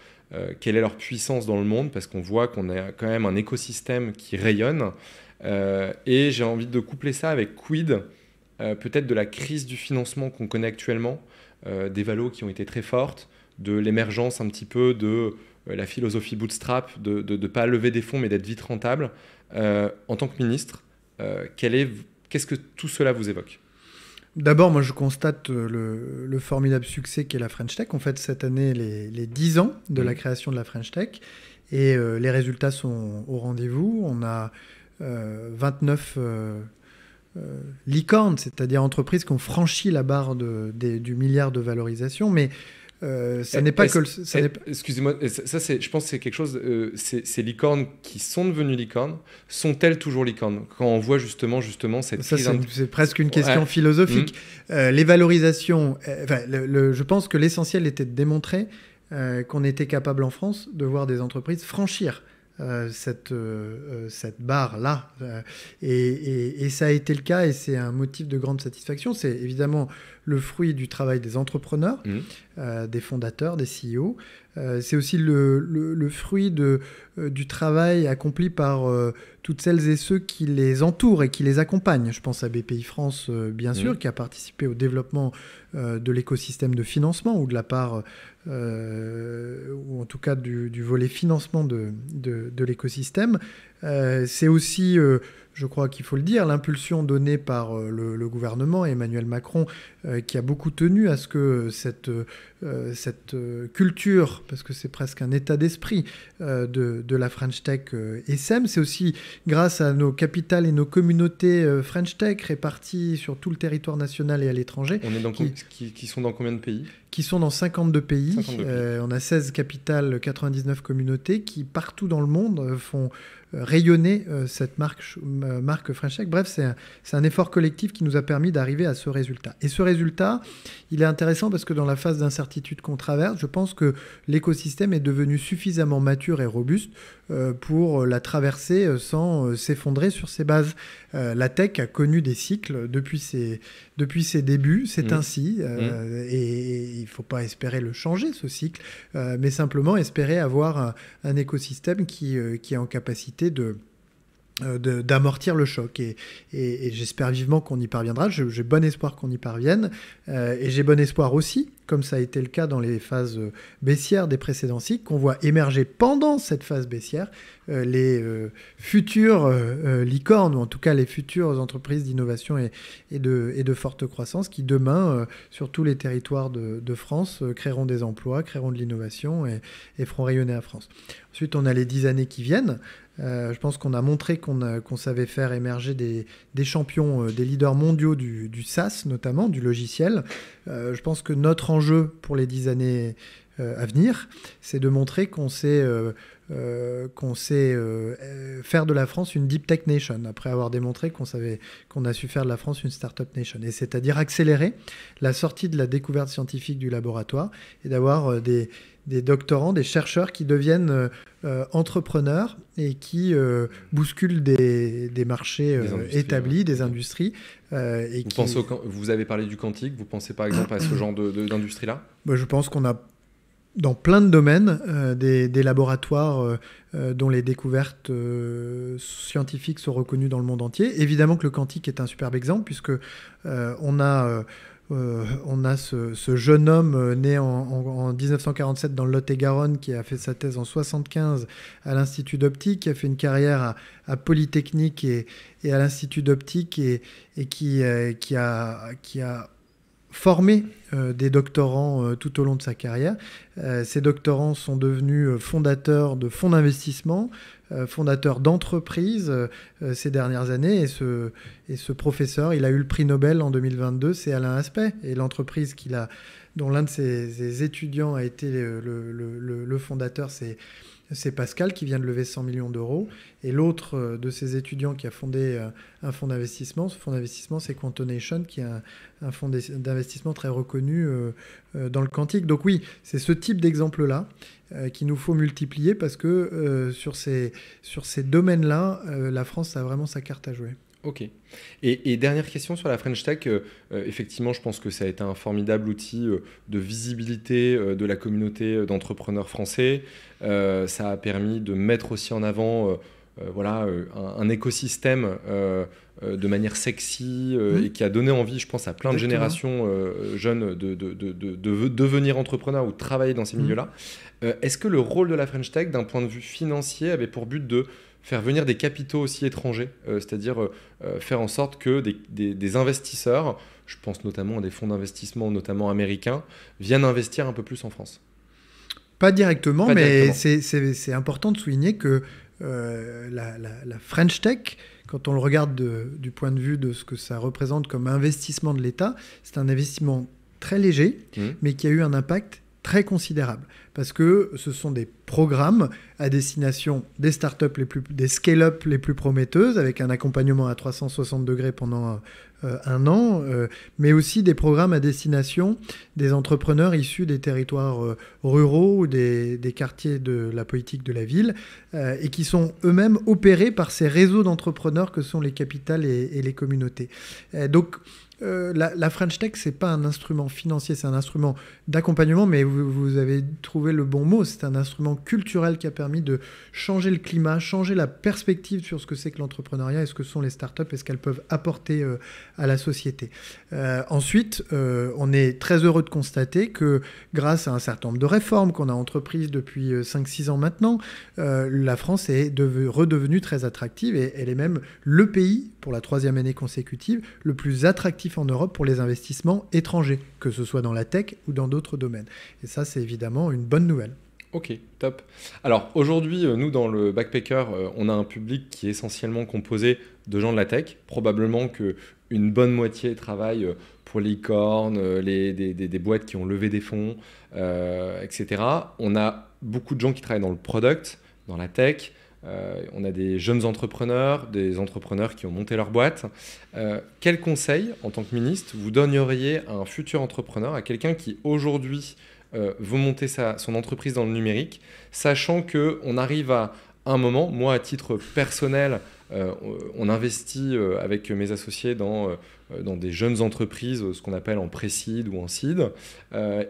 Quelle est leur puissance dans le monde Parce qu'on voit qu'on a quand même un écosystème qui rayonne. et j'ai envie de coupler ça avec Quid euh, peut-être de la crise du financement qu'on connaît actuellement, euh, des valos qui ont été très fortes, de l'émergence un petit peu de euh, la philosophie bootstrap, de ne pas lever des fonds mais d'être vite rentable. en tant que ministre, qu'est-ce que tout cela vous évoque D'abord, moi, je constate le, formidable succès qu'est la French Tech. En fait, cette année les, les 10 ans de la mm. création de la French Tech et les résultats sont au rendez-vous. On a 29 euh, l'icorne, c'est-à-dire entreprises qui ont franchi la barre du milliard de valorisation, mais euh, ça n'est pas que Excusez-moi, ça, je pense que c'est quelque chose. Euh, c'est ces licornes qui sont devenues licornes sont-elles toujours licornes Quand on voit justement, justement cette. c'est, presque une question mmh. philosophique. Euh, les valorisations. je pense que l'essentiel était de démontrer qu'on était capable en France de voir des entreprises franchir euh, cette, euh, euh, cette barre-là. Et, ça a été le cas et c'est un motif de grande satisfaction. C'est évidemment le fruit du travail des entrepreneurs, mmh. des fondateurs, des CEO. c'est aussi le, fruit de, du travail accompli par toutes celles et ceux qui les entourent et qui les accompagnent. Je pense à BPI France, euh, bien mm. sûr, qui a participé au développement euh, de l'écosystème de financement ou de la part, euh, ou en tout cas du, volet financement de, de l'écosystème. C'est aussi je crois qu'il faut le dire, l'impulsion donnée par euh, le, gouvernement, Emmanuel Macron, euh, qui a beaucoup tenu à ce que cette, euh, cette culture, parce que c'est presque un état d'esprit de, de, la French Tech SM, c'est aussi grâce à nos capitales et nos communautés French Tech réparties sur tout le territoire national et à l'étranger. On est dans qui, qui, sont dans combien de pays qui sont dans 52 pays. on a 16 capitales, 99 communautés qui, partout dans le monde, font rayonner euh, cette marque, euh, marque Bref, c'est un, un, effort collectif qui nous a permis d'arriver à ce résultat. Et ce résultat, il est intéressant parce que dans la phase d'incertitude qu'on traverse, je pense que l'écosystème est devenu suffisamment mature et robuste euh, pour la traverser euh, sans euh, s'effondrer sur ses bases. la tech a connu des cycles depuis ses, depuis ses débuts, c'est mmh. ainsi, mmh. et il ne faut pas espérer le changer, ce cycle, mais simplement espérer avoir un, écosystème qui est en capacité de euh, d'amortir le choc. Et, j'espère vivement qu'on y parviendra. J'ai bon espoir qu'on y parvienne. Euh, et j'ai bon espoir aussi, comme ça a été le cas dans les phases euh, baissières des précédents cycles, qu'on voit émerger pendant cette phase baissière les futurs futures licornes, ou en tout cas les futures entreprises d'innovation et, et, de, forte croissance, qui demain, sur tous les territoires de, France, créeront des emplois, créeront de l'innovation et, et feront rayonner à France. Ensuite, on a les dix années qui viennent. Euh, je pense qu'on a montré qu'on euh, savait faire émerger des, champions, euh, des leaders mondiaux du, du, SaaS notamment, du logiciel. je pense que notre enjeu pour les dix années à venir, c'est de montrer qu'on sait, qu'on sait faire de la France une deep tech nation, après avoir démontré qu'on savait qu'on a su faire de la France une startup nation, et c'est-à-dire accélérer la sortie de la découverte scientifique du laboratoire et d'avoir des des doctorants, des chercheurs qui deviennent euh, euh, entrepreneurs et qui euh, bousculent des, des marchés établis, des industries. et vous, pensez vous avez parlé du quantique, vous pensez par exemple à ce genre d'industrie-là Je pense qu'on a dans plein de domaines des, des, laboratoires dont les découvertes scientifiques sont reconnues dans le monde entier. Évidemment que le quantique est un superbe exemple puisque on a... Euh, on a ce, jeune homme euh, né en, 1947 dans le Lot-et-Garonne qui a fait sa thèse en 75 à l'Institut d'optique, qui a fait une carrière à, Polytechnique et, à l'Institut d'optique et, euh, qui, a, formé des doctorants tout au long de sa carrière. ces doctorants sont devenus fondateurs de fonds d'investissement, euh, fondateur d'entreprises euh, ces dernières années. Et ce, et ce professeur, il a eu le prix Nobel en 2022, c'est Alain Aspect. Et l'entreprise qu'il a, dont l'un de ses, étudiants a été le fondateur, c'est c'est Pascal qui vient de lever 100 millions d'euros. Et l'autre euh, de ses étudiants qui a fondé euh, un fonds d'investissement, ce fonds d'investissement, c'est Quantonation, qui est un, fonds d'investissement très reconnu euh, dans le quantique. Donc oui, c'est ce type d'exemple-là qu'il nous faut multiplier parce que sur ces, sur ces domaines-là, la France a vraiment sa carte à jouer. Ok. Et, dernière question sur la French Tech. Euh, euh, effectivement, je pense que ça a été un formidable outil euh, de visibilité de la communauté d'entrepreneurs français. ça a permis de mettre aussi en avant voilà, un, écosystème de manière sexy et qui a donné envie, je pense, à plein de générations jeunes de, devenir entrepreneur ou de travailler dans ces mmh. milieux-là. Est-ce que le rôle de la French Tech, d'un point de vue financier, avait pour but de faire venir des capitaux aussi étrangers, euh, c'est-à-dire euh, euh, faire en sorte que des, investisseurs, je pense notamment à des fonds d'investissement, notamment américains, viennent investir un peu plus en France. Pas directement, mais c'est important de souligner que la, French Tech, quand on le regarde du point de vue de ce que ça représente comme investissement de l'État, c'est un investissement très léger, mmh. mais qui a eu un impact très considérable parce que ce sont des programmes à destination des startups les plus, des scale-up les plus prometteuses avec un accompagnement à 360 degrés pendant euh, un an, euh, mais aussi des programmes à destination des entrepreneurs issus des territoires euh, ruraux ou des, des, quartiers de la politique de la ville et qui sont eux-mêmes opérés par ces réseaux d'entrepreneurs que sont les capitales et, et les communautés. donc euh, la, French Tech, c'est pas un instrument financier, c'est un instrument d'accompagnement, mais vous, avez trouvé le bon mot. C'est un instrument culturel qui a permis de changer le climat, changer la perspective sur ce que c'est que l'entrepreneuriat et ce que sont les startups et ce qu'elles peuvent apporter euh, à la société. Euh, ensuite, on est très heureux de constater que grâce à un certain nombre de réformes qu'on a entreprises depuis 5-6 ans maintenant, la France est redevenue très attractive et elle est même le pays pour la troisième année consécutive le plus attractif en Europe pour les investissements étrangers, que ce soit dans la tech ou dans d'autres domaines. Et ça, c'est évidemment une bonne nouvelle. Ok, top. Alors aujourd'hui, euh, nous dans le Backpacker, euh, on a un public qui est essentiellement composé de gens de la tech. Probablement qu'une bonne moitié travaille euh, pour les licornes, les, des, boîtes qui ont levé des fonds, etc. On a beaucoup de gens qui travaillent dans le product, dans la tech, euh, on a des jeunes entrepreneurs, des entrepreneurs qui ont monté leur boîte. Euh, quel conseil, en tant que ministre, vous donneriez à un futur entrepreneur, à quelqu'un qui aujourd'hui euh, veut monter sa, son entreprise dans le numérique, sachant qu'on arrive à un moment, moi à titre personnel, on investit avec mes associés dans, dans des jeunes entreprises, ce qu'on appelle en pré ou en seed,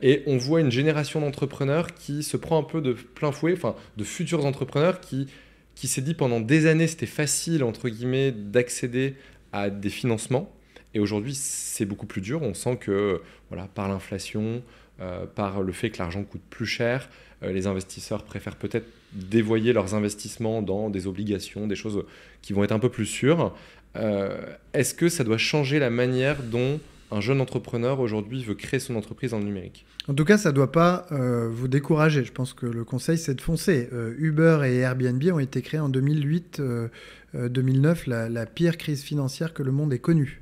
et on voit une génération d'entrepreneurs qui se prend un peu de plein fouet, enfin de futurs entrepreneurs qui qui s'est dit pendant des années c'était facile entre guillemets d'accéder à des financements et aujourd'hui c'est beaucoup plus dur. On sent que voilà par l'inflation, euh, par le fait que l'argent coûte plus cher, euh, les investisseurs préfèrent peut-être dévoyer leurs investissements dans des obligations, des choses qui vont être un peu plus sûres. Euh, est-ce que ça doit changer la manière dont un jeune entrepreneur aujourd'hui veut créer son entreprise en numérique. En tout cas, ça ne doit pas euh, vous décourager. Je pense que le conseil, c'est de foncer. Euh, Uber et Airbnb ont été créés en 2008-2009, euh, la, pire crise financière que le monde ait connue.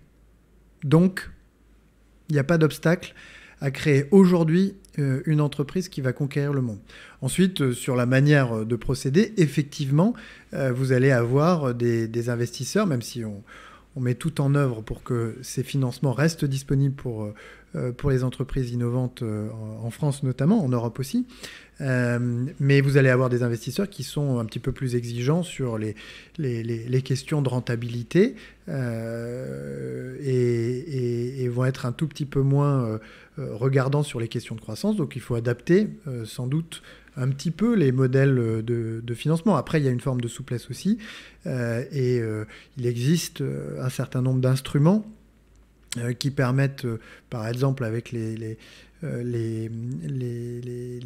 Donc, il n'y a pas d'obstacle à créer aujourd'hui une entreprise qui va conquérir le monde. Ensuite, sur la manière de procéder, effectivement, vous allez avoir des investisseurs, même si on on met tout en œuvre pour que ces financements restent disponibles pour, euh, euh, pour les entreprises innovantes euh, en France notamment, en Europe aussi. mais vous allez avoir des investisseurs qui sont un petit peu plus exigeants sur les, les, questions de rentabilité et, vont être un tout petit peu moins regardants sur les questions de croissance. Donc il faut adapter sans doute un petit peu les modèles euh, de, financement. Après, il y a une forme de souplesse aussi, euh, et euh, il existe un certain nombre d'instruments qui permettent, par exemple, avec les, les les, les,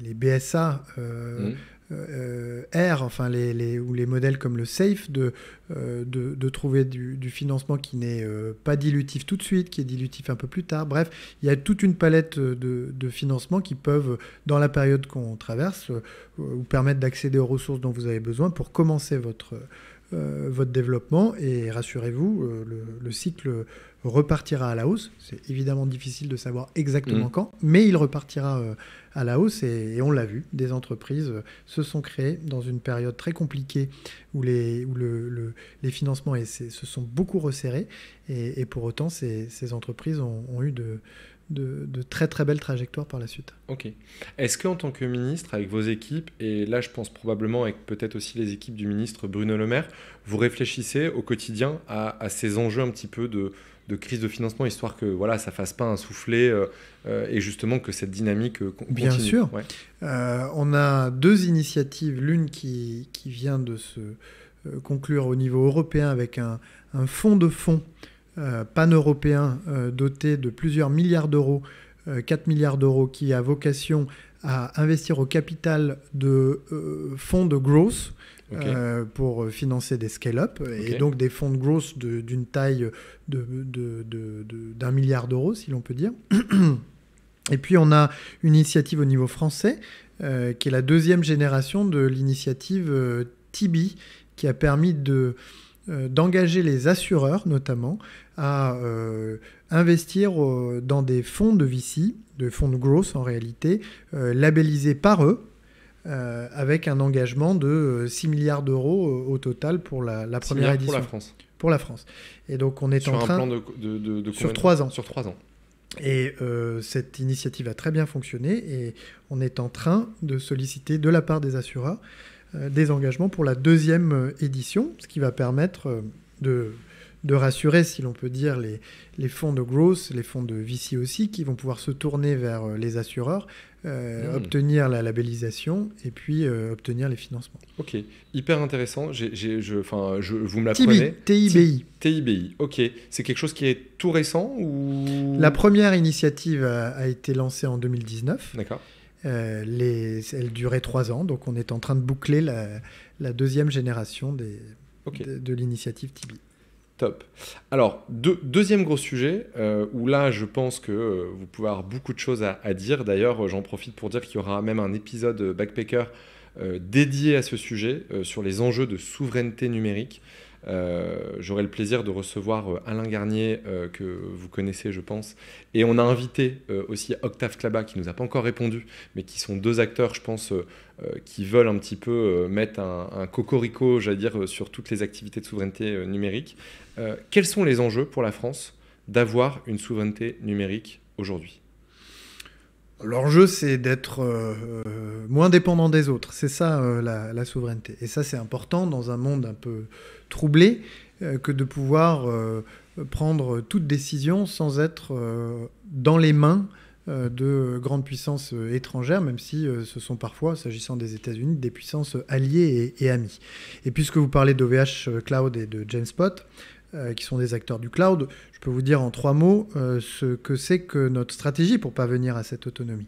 les, BSA, euh, mmh. Euh, euh, R, enfin les, ou les modèles comme le SAFE, de, euh, de, trouver du, financement qui n'est pas dilutif tout de suite, qui est dilutif un peu plus tard. Bref, il y a toute une palette de, de financements qui peuvent, dans la période qu'on traverse, vous permettre d'accéder aux ressources dont vous avez besoin pour commencer votre euh, votre développement et rassurez-vous, euh, le, cycle repartira à la hausse. C'est évidemment difficile de savoir exactement mm. quand, mais il repartira euh, à la hausse et, on l'a vu, des entreprises se sont créées dans une période très compliquée où les, où les financements se sont beaucoup resserrés et, pour autant ces, entreprises ont eu de, de, très très belles trajectoires par la suite. Ok. Est-ce qu'en tant que ministre, avec vos équipes, et là je pense probablement avec peut-être aussi les équipes du ministre Bruno Le Maire, vous réfléchissez au quotidien à, ces enjeux un petit peu de, crise de financement, histoire que voilà, ça fasse pas un soufflet euh, euh, et justement que cette dynamique euh, continue Bien sûr. on a deux initiatives, l'une qui, vient de se conclure au niveau européen avec un, un fonds de fonds euh, pan-européen euh, doté de plusieurs milliards d'euros, 4 euh, milliards d'euros, qui a vocation à investir au capital de fonds de growth. pour financer des scale-up et donc des fonds de growth d'une taille d'un milliard d'euros, si l'on peut dire. et puis on a une initiative au niveau français qui est la deuxième génération de l'initiative euh, qui a permis de euh, d'engager les assureurs notamment à euh, investir euh, dans des fonds de VC, de fonds de growth en réalité, labellisés par eux, avec un engagement de 6 milliards d'euros au total pour la, première édition. Pour la France. Pour la France. Et donc on est en train... Un plan de, sur trois ans. Sur trois ans. Et cette initiative a très bien fonctionné et on est en train de solliciter de la part des assureurs euh, des engagements pour la deuxième euh, édition, ce qui va permettre euh, de, de rassurer, si l'on peut dire, les, les, fonds de growth, les fonds de VC aussi, qui vont pouvoir se tourner vers les assureurs, hmm. obtenir la labellisation et puis obtenir les financements. Ok, hyper intéressant. je, vous me l'apprenez. TIBI. TIBI, ok. C'est quelque chose qui est tout récent ou... La première initiative a été lancée en 2019. D'accord. Euh, elle durait trois ans, donc on est en train de boucler la, deuxième génération de, l'initiative Tibi. Top. Alors, deuxième gros sujet, euh, où là, je pense que euh, vous pouvez avoir beaucoup de choses à dire. D'ailleurs, j'en profite pour dire qu'il y aura même un épisode Backpacker dédié à ce sujet, sur les enjeux de souveraineté numérique. Euh, j'aurai le plaisir de recevoir euh, Alain Garnier, euh, que vous connaissez, je pense. Et on a invité aussi Octave Klaba, qui ne nous a pas encore répondu, mais qui sont deux acteurs, je pense, qui veulent un petit peu mettre un, un cocorico, j'allais dire, sur toutes les activités de souveraineté numérique. quels sont les enjeux pour la France d'avoir une souveraineté numérique aujourd'hui L'enjeu, c'est d'être euh, euh, moins dépendant des autres. C'est ça euh, la, souveraineté. Et ça, c'est important dans un monde un peu troublé que de pouvoir prendre toute décision sans être dans les mains de grandes puissances étrangères, même si ce sont parfois, s'agissant des États-Unis, des puissances alliées et, et, amies. Et puisque vous parlez d'OVH Cloud et de Jamespot, euh, qui sont des acteurs du cloud, je peux vous dire en trois mots euh, ce que c'est que notre stratégie pour parvenir à cette autonomie.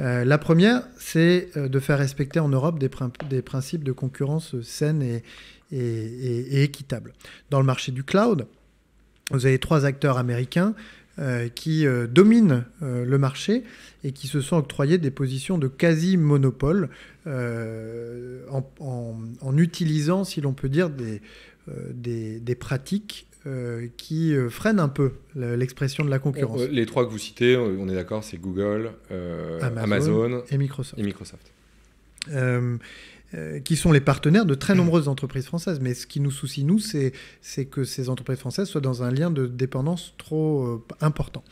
Euh, la première, c'est de faire respecter en Europe des, des principes de concurrence saine et, et, équitable. Dans le marché du cloud, vous avez trois acteurs américains qui dominent le marché et qui se sont octroyés des positions de quasi-monopole en, en, utilisant, si l'on peut dire, des, euh, des, pratiques euh, qui euh, freinent un peu l'expression de la concurrence. Les trois que vous citez, on est d'accord, c'est Google, Amazon, et Microsoft. Microsoft. qui sont les partenaires de très nombreuses entreprises françaises. Mais ce qui nous soucie, nous, c'est que ces entreprises françaises soient dans un lien de dépendance trop important.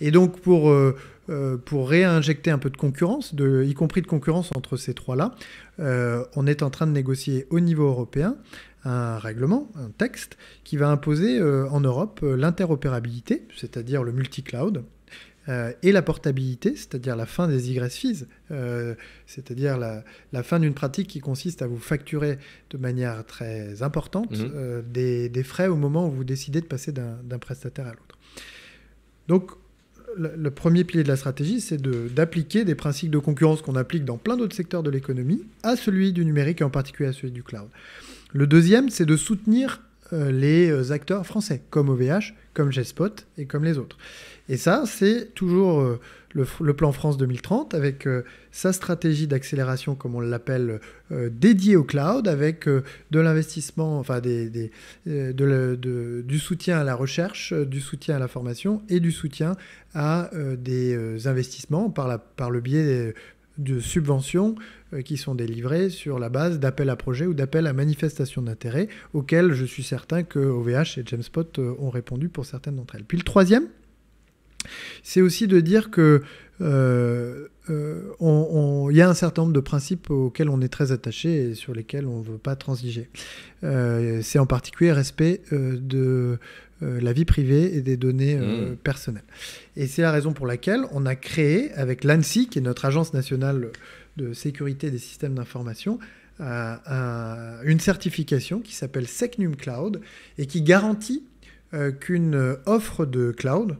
Et donc, pour, réinjecter un peu de concurrence, y compris de concurrence entre ces trois-là, on est en train de négocier au niveau européen un règlement, un texte, qui va imposer euh, en Europe euh, l'interopérabilité, c'est-à-dire le multi-cloud, euh, et la portabilité, c'est-à-dire la fin des egress fees, c'est-à-dire la, fin d'une pratique qui consiste à vous facturer de manière très importante mhm. des, frais au moment où vous décidez de passer d'un prestataire à l'autre. Donc, le, premier pilier de la stratégie, c'est d'appliquer des principes de concurrence qu'on applique dans plein d'autres secteurs de l'économie à celui du numérique et en particulier à celui du cloud. Le deuxième, c'est de soutenir euh, les euh, acteurs français, comme OVH, comme GESPOT et comme les autres. Et ça, c'est toujours euh, le, plan France 2030 avec sa stratégie d'accélération, comme on l'appelle, dédiée au cloud, avec de l'investissement, enfin du soutien à la recherche, du soutien à la formation et du soutien à des investissements par, par le biais de subventions euh, qui sont délivrées sur la base d'appels à projets ou d'appels à manifestations d'intérêt, auxquels je suis certain que OVH et Jamespot euh, ont répondu pour certaines d'entre elles. Puis le troisième, c'est aussi de dire que euh, y a un certain nombre de principes auxquels on est très attaché et sur lesquels on ne veut pas transiger. c'est en particulier respect de euh, la vie privée et des données euh, mmh. personnelles. Et c'est la raison pour laquelle on a créé avec l'ANSI, qui est notre agence nationale de sécurité des systèmes d'information, euh, une certification qui s'appelle SecNum Cloud et qui garantit qu'une offre de cloud,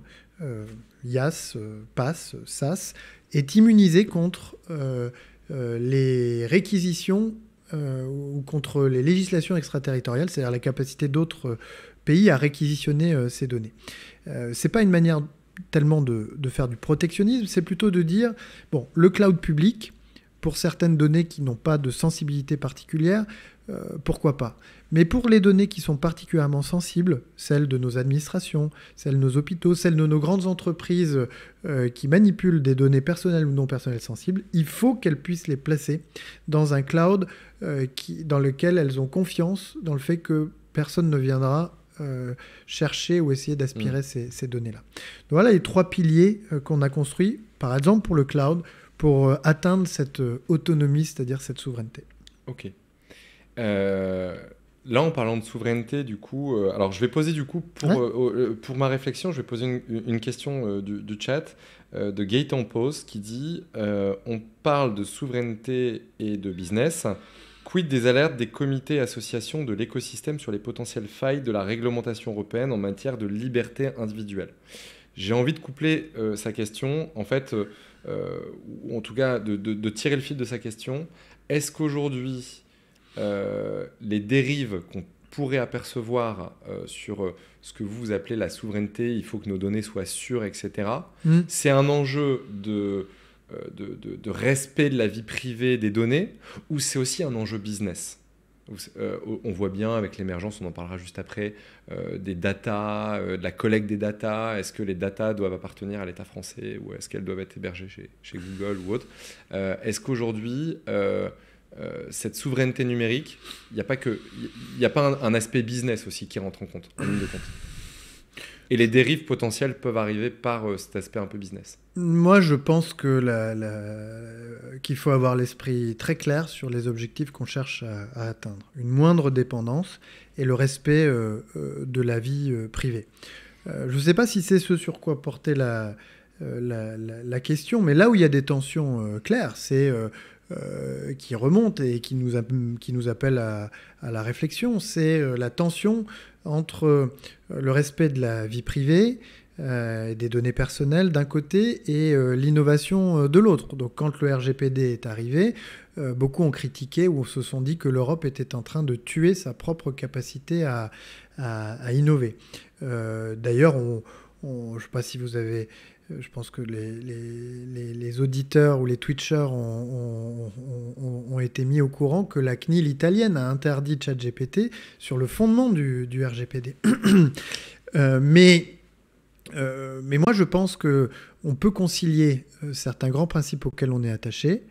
IaaS, PaaS, SaaS, est immunisée contre les réquisitions ou contre les législations extraterritoriales, c'est-à-dire la capacité d'autres pays à réquisitionner euh, ces données. Euh, c'est pas une manière tellement de, faire du protectionnisme, c'est plutôt de dire bon, le cloud public pour certaines données qui n'ont pas de sensibilité particulière, euh, pourquoi pas Mais pour les données qui sont particulièrement sensibles, celles de nos administrations, celles de nos hôpitaux, celles de nos grandes entreprises euh, qui manipulent des données personnelles ou non personnelles sensibles, il faut qu'elles puissent les placer dans un cloud qui, dans lequel elles ont confiance dans le fait que personne ne viendra euh, chercher ou essayer d'aspirer mm. ces, données-là. Donc voilà les trois piliers euh, qu'on a construits, par exemple pour le cloud, pour euh, atteindre cette autonomie, c'est-à-dire cette souveraineté. Ok. Là, en parlant de souveraineté, du coup, alors je vais poser du coup pour, pour ma réflexion, je vais poser une, question du, chat de Gaëtan Pause qui dit on parle de souveraineté et de business. Quid des alertes des comités associations de l'écosystème sur les potentielles failles de la réglementation européenne en matière de liberté individuelle J'ai envie de coupler euh, sa question, en fait, euh, euh, ou en tout cas de, tirer le fil de sa question. Est-ce qu'aujourd'hui, les dérives qu'on pourrait apercevoir sur ce que vous appelez la souveraineté, il faut que nos données soient sûres, etc., mmh. c'est un enjeu de euh, de, respect de la vie privée des données, ou c'est aussi un enjeu business euh, on voit bien avec l'émergence, on en parlera juste après, euh, des data, de la collecte des data. Est-ce que les data doivent appartenir à l'État français ou est-ce qu'elles doivent être hébergées chez, Google ou autre Est-ce qu'aujourd'hui, cette souveraineté numérique, il n'y a pas, que, y a pas un, aspect business aussi qui rentre en compte, de compte et les dérives potentielles peuvent arriver par euh, cet aspect un peu business Moi, je pense que qu'il faut avoir l'esprit très clair sur les objectifs qu'on cherche à, atteindre. Une moindre dépendance et le respect euh, euh, de la vie privée. je ne sais pas si c'est ce sur quoi porter la, la, question, mais là où il y a des tensions claires, c'est qui remonte et qui nous, qui nous appelle à, la réflexion, c'est la tension entre euh, le respect de la vie privée, euh, et des données personnelles d'un côté et euh, l'innovation de l'autre. Donc quand le RGPD est arrivé, beaucoup ont critiqué ou se sont dit que l'Europe était en train de tuer sa propre capacité à, innover. D'ailleurs, je ne sais pas si vous avez... Je pense que les, auditeurs ou les Twitchers ont, été mis au courant que la CNIL italienne a interdit ChatGPT sur le fondement du, RGPD. Euh, mais, euh, mais moi, je pense que on peut concilier euh, certains grands principes auxquels on est attaché,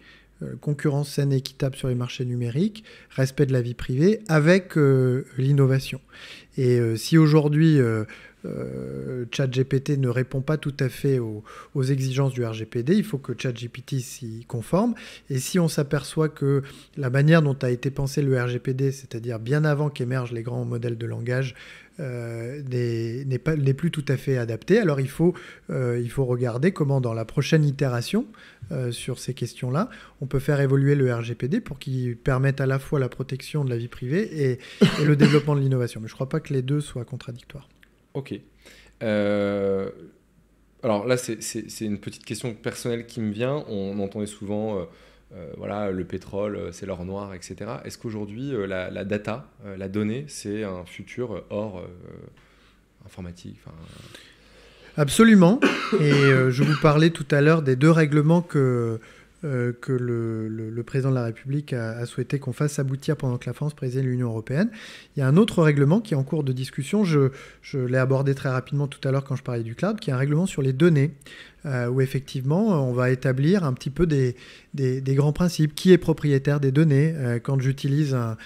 concurrence saine et équitable sur les marchés numériques, respect de la vie privée, avec l'innovation. Et si aujourd'hui euh, ChatGPT ne répond pas tout à fait aux, exigences du RGPD, il faut que ChatGPT s'y conforme. Et si on s'aperçoit que la manière dont a été pensé le RGPD, c'est-à-dire bien avant qu'émergent les grands modèles de langage, euh, n'est plus tout à fait adapté alors il faut, euh, il faut regarder comment dans la prochaine itération sur ces questions-là, on peut faire évoluer le RGPD pour qu'il permette à la fois la protection de la vie privée et, et le développement de l'innovation. Mais je ne crois pas que les deux soient contradictoires. Ok. Euh, alors là, c'est une petite question personnelle qui me vient. On entendait souvent, euh, euh, voilà, le pétrole, c'est l'or noir, etc. Est-ce qu'aujourd'hui, la, data, la donnée, c'est un futur or informatique Absolument. Et je vous parlais tout à l'heure des deux règlements que euh, que le, président de la République a, souhaité qu'on fasse aboutir pendant que la France préside l'Union européenne. Il y a un autre règlement qui est en cours de discussion, je, je l'ai abordé très rapidement tout à l'heure quand je parlais du cloud, qui est un règlement sur les données. Euh, où effectivement euh, on va établir un petit peu des, des, grands principes. Qui est propriétaire des données euh, Quand j'utilise un,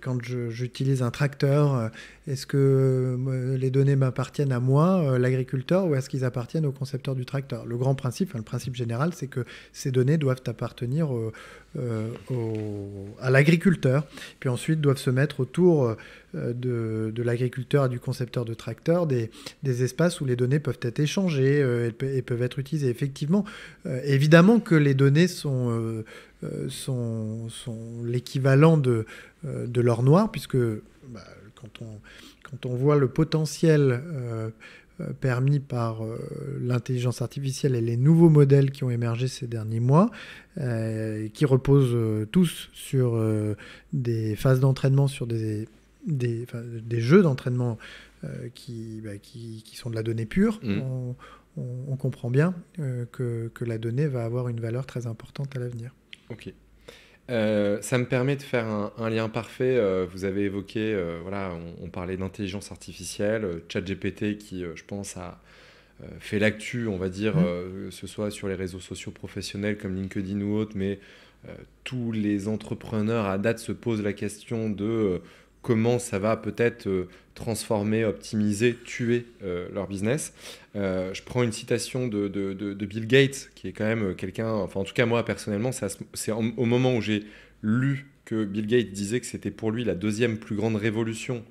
quand j'utilise un tracteur, est-ce que les données m'appartiennent à moi, l'agriculteur, ou est-ce qu'ils appartiennent au concepteur du tracteur Le grand principe, le principe général, c'est que ces données doivent appartenir au, euh, à l'agriculteur, puis ensuite doivent se mettre autour euh, de, l'agriculteur et du concepteur de tracteur des, espaces où les données peuvent être échangées et, euh, peuvent être utilisées. Effectivement, évidemment que les données sont, sont, sont l'équivalent de, de l'or noir, puisque bah, quand on quand on voit le potentiel euh, permis par euh, l'intelligence artificielle et les nouveaux modèles qui ont émergé ces derniers mois, euh, qui reposent tous sur des phases d'entraînement, sur des, des, jeux d'entraînement bah, qui, qui, sont de la donnée pure. Mm. On, comprend bien que, que la donnée va avoir une valeur très importante à l'avenir. Ok. Euh, ça me permet de faire un, lien parfait. Euh, vous avez évoqué, euh, voilà, on, parlait d'intelligence artificielle, ChatGPT qui, je pense, a fait l'actu, on va dire, mmh. que ce soit sur les réseaux sociaux professionnels comme LinkedIn ou autre, mais tous les entrepreneurs à date se posent la question de comment ça va peut-être euh, transformer, optimiser, tuer euh, leur business. Euh, je prends une citation de, Bill Gates, qui est quand même quelqu'un, enfin en tout cas moi personnellement, c'est au moment où j'ai lu que Bill Gates disait que c'était pour lui la deuxième plus grande révolution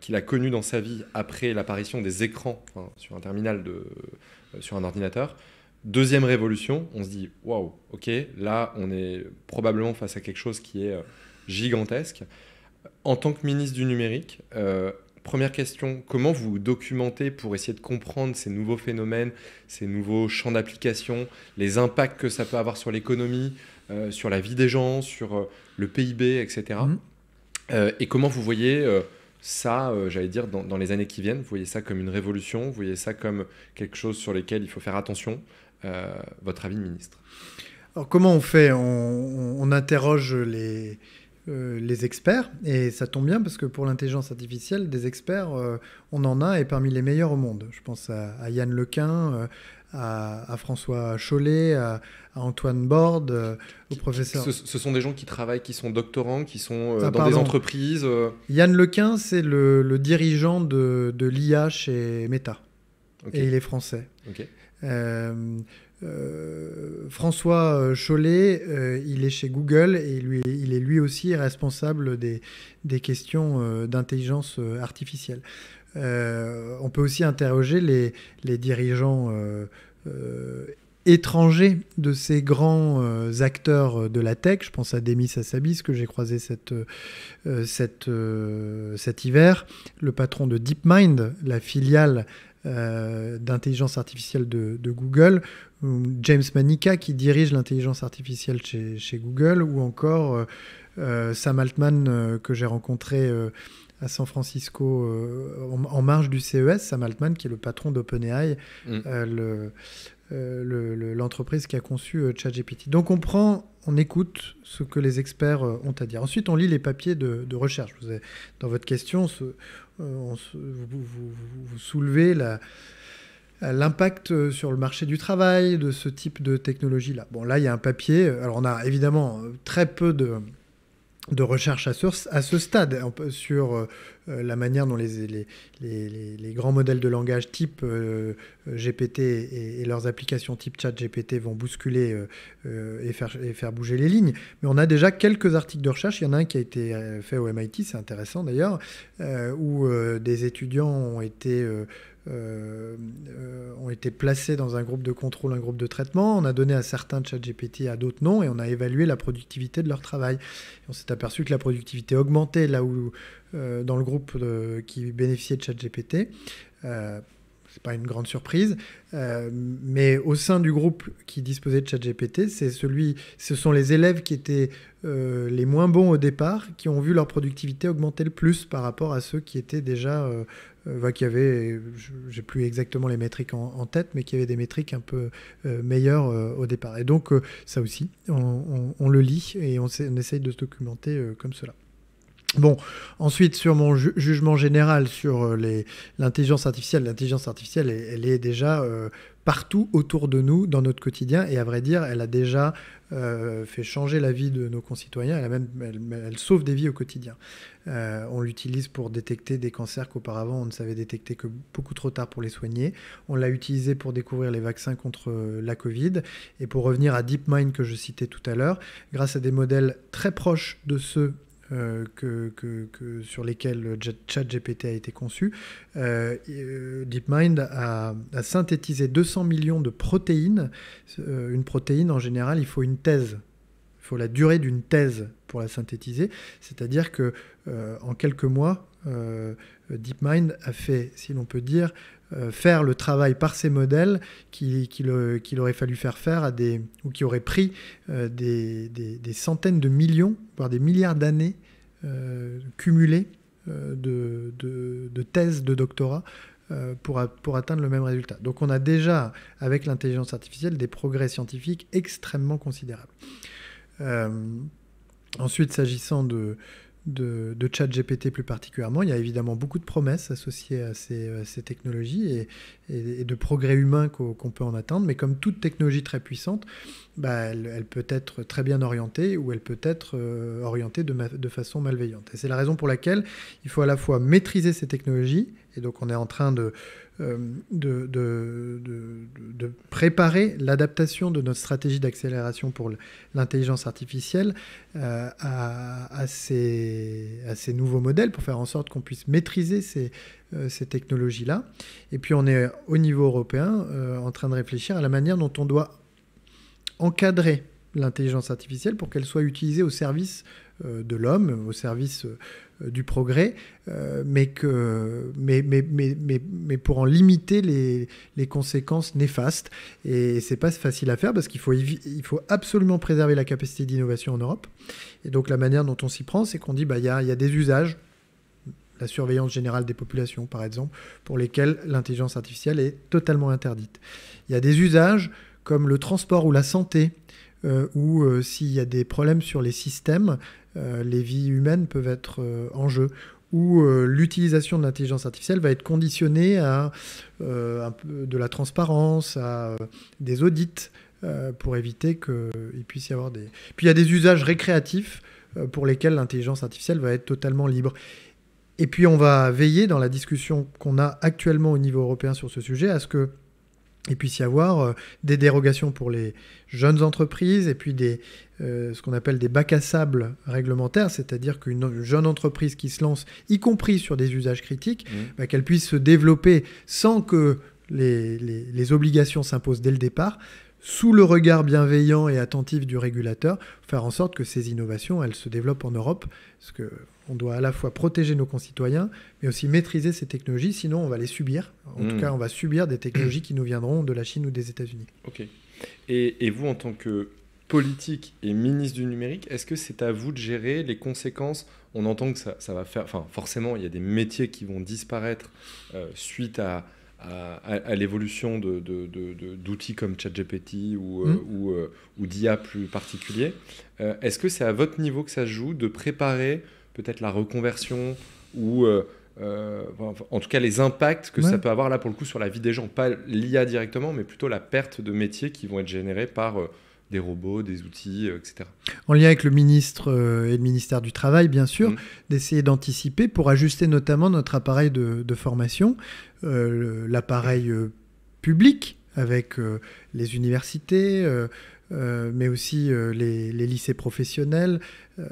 qu'il a connue dans sa vie après l'apparition des écrans hein, sur un terminal, sur un ordinateur. Deuxième révolution, on se dit waouh, ok, là on est probablement face à quelque chose qui est gigantesque. En tant que ministre du numérique, euh, première question, comment vous documentez pour essayer de comprendre ces nouveaux phénomènes, ces nouveaux champs d'application, les impacts que ça peut avoir sur l'économie, euh, sur la vie des gens, sur euh, le PIB, etc. Mm-hmm. et comment vous voyez ça, j'allais dire, dans, les années qui viennent, vous voyez ça comme une révolution, vous voyez ça comme quelque chose sur lequel il faut faire attention. votre avis, de ministre Alors, comment on fait on, interroge les, euh, les experts, et ça tombe bien parce que pour l'intelligence artificielle, des experts, euh, on en a et parmi les meilleurs au monde. Je pense à, Yann Lequin, euh, à, François Chollet, à, Antoine Borde, au professeur. Ce, sont des gens qui travaillent, qui sont doctorants, qui sont ah, dans des entreprises. Yann Lequin, c'est le, dirigeant de, l'IA chez Meta. Et il est français. Euh, François euh, Chollet, euh, il est chez Google et lui, il est lui aussi responsable des, questions d'intelligence artificielle. on peut aussi interroger les, dirigeants étrangers de ces grands acteurs de la tech. Je pense à Demis Hassabis que j'ai croisé cet hiver, le patron de DeepMind, la filiale euh, d'intelligence artificielle de, Google, James Manica qui dirige l'intelligence artificielle chez, chez, Google, ou encore euh, euh, Sam Altman que j'ai rencontré à San Francisco en, marge du CES, Sam Altman qui est le patron d'OpenAI, mm. l'entreprise qui a conçu ChatGPT. Donc on prend on écoute ce que les experts euh, ont à dire. Ensuite, on lit les papiers de, recherche. dans votre question, euh, vous, soulevez euh, l'impact sur le marché du travail de ce type de technologie-là. Bon, là, il y a un papier. Alors, on a évidemment très peu de, de recherche à ce, à ce stade sur euh, la manière dont les, les, grands modèles de langage type euh, euh, GPT et, leurs applications type chat GPT vont bousculer et, faire, bouger les lignes. Mais on a déjà quelques articles de recherche. Il y en a un qui a été fait au MIT, c'est intéressant d'ailleurs, où des étudiants ont été euh, euh, ont été placés dans un groupe de contrôle, un groupe de traitement. On a donné à certains ChatGPT, à d'autres non, et on a évalué la productivité de leur travail. on s'est aperçu que la productivité augmentait là où, euh, dans le groupe qui bénéficiait de ChatGPT n'est pas une grande surprise, mais au sein du groupe qui disposait de ChatGPT, c'est celui, ce sont les élèves qui étaient les moins bons au départ qui ont vu leur productivité augmenter le plus par rapport à ceux qui étaient déjà euh, qu'il y avait, j'ai plus exactement les métriques en, tête, mais y avait des métriques un peu euh, meilleures euh, au départ. Et donc ça aussi, on, le lit et on, essaye de se documenter comme cela. Bon, ensuite sur mon jugement général sur l'intelligence artificielle, l'intelligence artificielle, elle, est déjà partout autour de nous dans notre quotidien. Et à vrai dire, elle a déjà euh, fait changer la vie de nos concitoyens. Elle, même, elle, sauve des vies au quotidien. Euh, on l'utilise pour détecter des cancers qu'auparavant on ne savait détecter que beaucoup trop tard pour les soigner. On l'a utilisé pour découvrir les vaccins contre euh, la Covid. Et pour revenir à DeepMind que je citais tout à l'heure, grâce à des modèles très proches de ceux euh, que, que, que, sur lesquels a été conçu, euh, euh, DeepMind a, synthétisé 200 millions de protéines. une protéine, en général, il faut une thèse. Il faut la durée d'une thèse pour la synthétiser. C'est-à-dire que en quelques mois, DeepMind a fait, si l'on peut dire, euh, faire le travail par ces modèles qu'il aurait fallu faire faire à des, ou qui aurait pris euh, des, centaines de millions, voire des milliards d'années euh, cumulées de, thèses de doctorat pour, atteindre le même résultat. Donc on a déjà, avec l'intelligence artificielle, des progrès scientifiques extrêmement considérables. ensuite, s'agissant de, de, de GPT plus particulièrement. Il y a évidemment beaucoup de promesses associées à ces, technologies et, de progrès humains qu'on peut en attendre Mais comme toute technologie très puissante, bah, elle, peut être très bien orientée ou elle peut être euh, orientée de, de, façon malveillante. Et c'est la raison pour laquelle il faut à la fois maîtriser ces technologies, et donc on est en train de, euh, de, de, préparer l'adaptation de notre stratégie d'accélération pour l'intelligence artificielle euh, à, ces, à, ces, nouveaux modèles pour faire en sorte qu'on puisse maîtriser ces, euh, technologies-là. Et puis on est au niveau européen en train de réfléchir à la manière dont on doit encadrer l'intelligence artificielle pour qu'elle soit utilisée au service de l'homme, au service euh, du progrès, euh, mais, que, mais, mais, mais, mais, pour en limiter les, les conséquences néfastes. Et c'est pas facile à faire parce qu'il faut, il faut absolument préserver la capacité d'innovation en Europe. Et donc la manière dont on s'y prend, c'est qu'on dit bah il y a, y a des usages la surveillance générale des populations, par exemple, pour lesquelles l'intelligence artificielle est totalement interdite. Il y a des usages comme le transport ou la santé, euh, ou euh, s'il y a des problèmes sur les systèmes, euh, les vies humaines peuvent être en jeu ou l'utilisation de l'intelligence artificielle va être conditionnée à de la transparence, à des audits, pour éviter qu'il puisse y avoir des... Puis il y a des usages récréatifs pour lesquels l'intelligence artificielle va être totalement libre. Et puis on va veiller dans la discussion qu'on a actuellement au niveau européen sur ce sujet à ce que il puisse y avoir euh, des dérogations pour les jeunes entreprises et puis des, euh, ce qu'on appelle des bacs à sable réglementaires, c'est-à-dire qu'une jeune entreprise qui se lance, y compris sur des usages critiques, mmh. bah, qu'elle puisse se développer sans que les obligations s'imposent dès le départ sous le regard bienveillant et attentif du régulateur, faire en sorte que ces innovations, elles se développent en Europe, parce que on doit à la fois protéger nos concitoyens, mais aussi maîtriser ces technologies, sinon on va les subir. En tout hmm. cas, on va subir des technologies qui nous viendront de la Chine ou des États-Unis. Ok. Et, vous, en tant que politique et ministre du numérique, est-ce que c'est à vous de gérer les conséquences On entend que ça, va faire... Enfin, forcément, il y a des métiers qui vont disparaître euh, suite à à, l'évolution de, d'outils comme ChatGPT ou, euh, hmm. ou, euh, d'IA plus particulier. Euh, est-ce que c'est à votre niveau que ça joue de préparer peut-être la reconversion ou en tout cas les impacts que ça peut avoir là pour le coup sur la vie des gens, pas l'IA directement, mais plutôt la perte de métiers qui vont être générés par des robots, des outils, euh, etc. En lien avec le ministre euh, et le ministère du Travail, bien sûr, mm. d'essayer d'anticiper pour ajuster notamment notre appareil de, formation, euh, l'appareil public avec les universités, mais aussi les, lycées professionnels,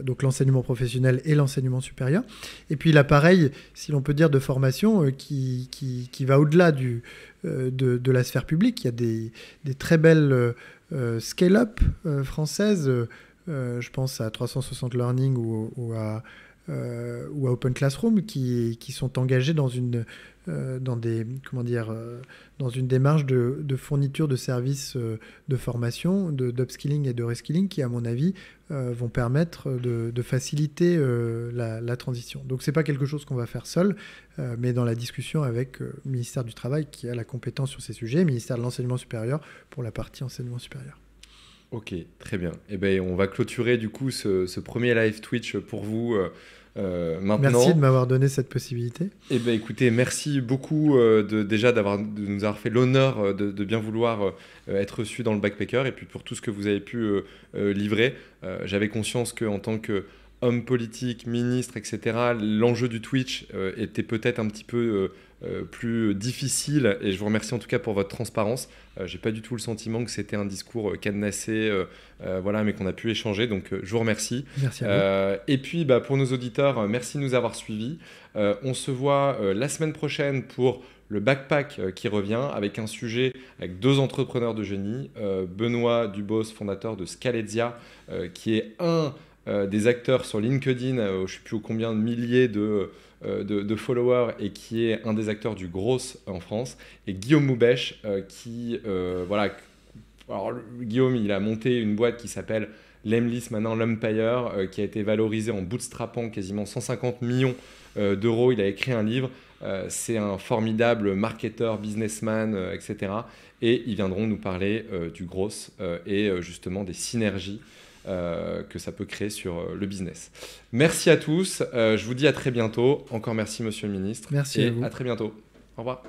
donc l'enseignement professionnel et l'enseignement supérieur. Et puis l'appareil, si l'on peut dire, de formation qui, qui, va au-delà du, de, la sphère publique. Il y a des, des très belles euh, scale-up euh, française, euh, je pense à 360 Learning ou, ou à euh, ou à Open Classroom qui, qui sont engagés dans une, euh, dans, des, comment dire, euh, dans une démarche de, fourniture de services de formation, d'upskilling et de reskilling qui, à mon avis, vont permettre de, de faciliter la, transition. Donc ce n'est pas quelque chose qu'on va faire seul, mais dans la discussion avec le ministère du Travail qui a la compétence sur ces sujets, ministère de l'Enseignement supérieur pour la partie enseignement supérieur. Ok, très bien. Et eh ben, on va clôturer du coup ce, premier live Twitch pour vous. Euh, euh, maintenant. Merci de m'avoir donné cette possibilité. Et eh ben, écoutez, merci beaucoup euh, de, déjà d'avoir, de nous avoir fait l'honneur de, bien vouloir être reçu dans le Backpacker et puis pour tout ce que vous avez pu livrer. J'avais conscience que en tant que hommes politique, ministre, etc., l'enjeu du Twitch euh, était peut-être un petit peu euh, euh, plus difficile. Et je vous remercie en tout cas pour votre transparence. J'ai pas du tout le sentiment que c'était un discours cadenassé, voilà, mais qu'on a pu échanger. Donc je vous remercie. Merci à vous. et puis bah, pour nos auditeurs, merci de nous avoir suivis. on se voit la semaine prochaine pour le backpack qui revient avec un sujet avec deux entrepreneurs de génie, Benoît Dubos, fondateur de Scalezia, qui est un euh, des acteurs sur LinkedIn, euh, je ne sais plus combien de milliers euh, de, followers et qui est un des acteurs du Gros en France, et Guillaume Moubèche qui, voilà, alors, Guillaume, il a monté une boîte qui s'appelle l'Emlist, maintenant l'Empire, qui a été valorisée en bootstrapant quasiment 150 millions d'euros. Il a écrit un livre. c'est un formidable marketeur, businessman, etc. Et ils viendront nous parler du gros et justement des synergies euh, que ça peut créer sur euh, le business. Merci à tous. Euh, je vous dis à très bientôt. Encore merci, monsieur le ministre. Merci. Et à très bientôt. Au revoir.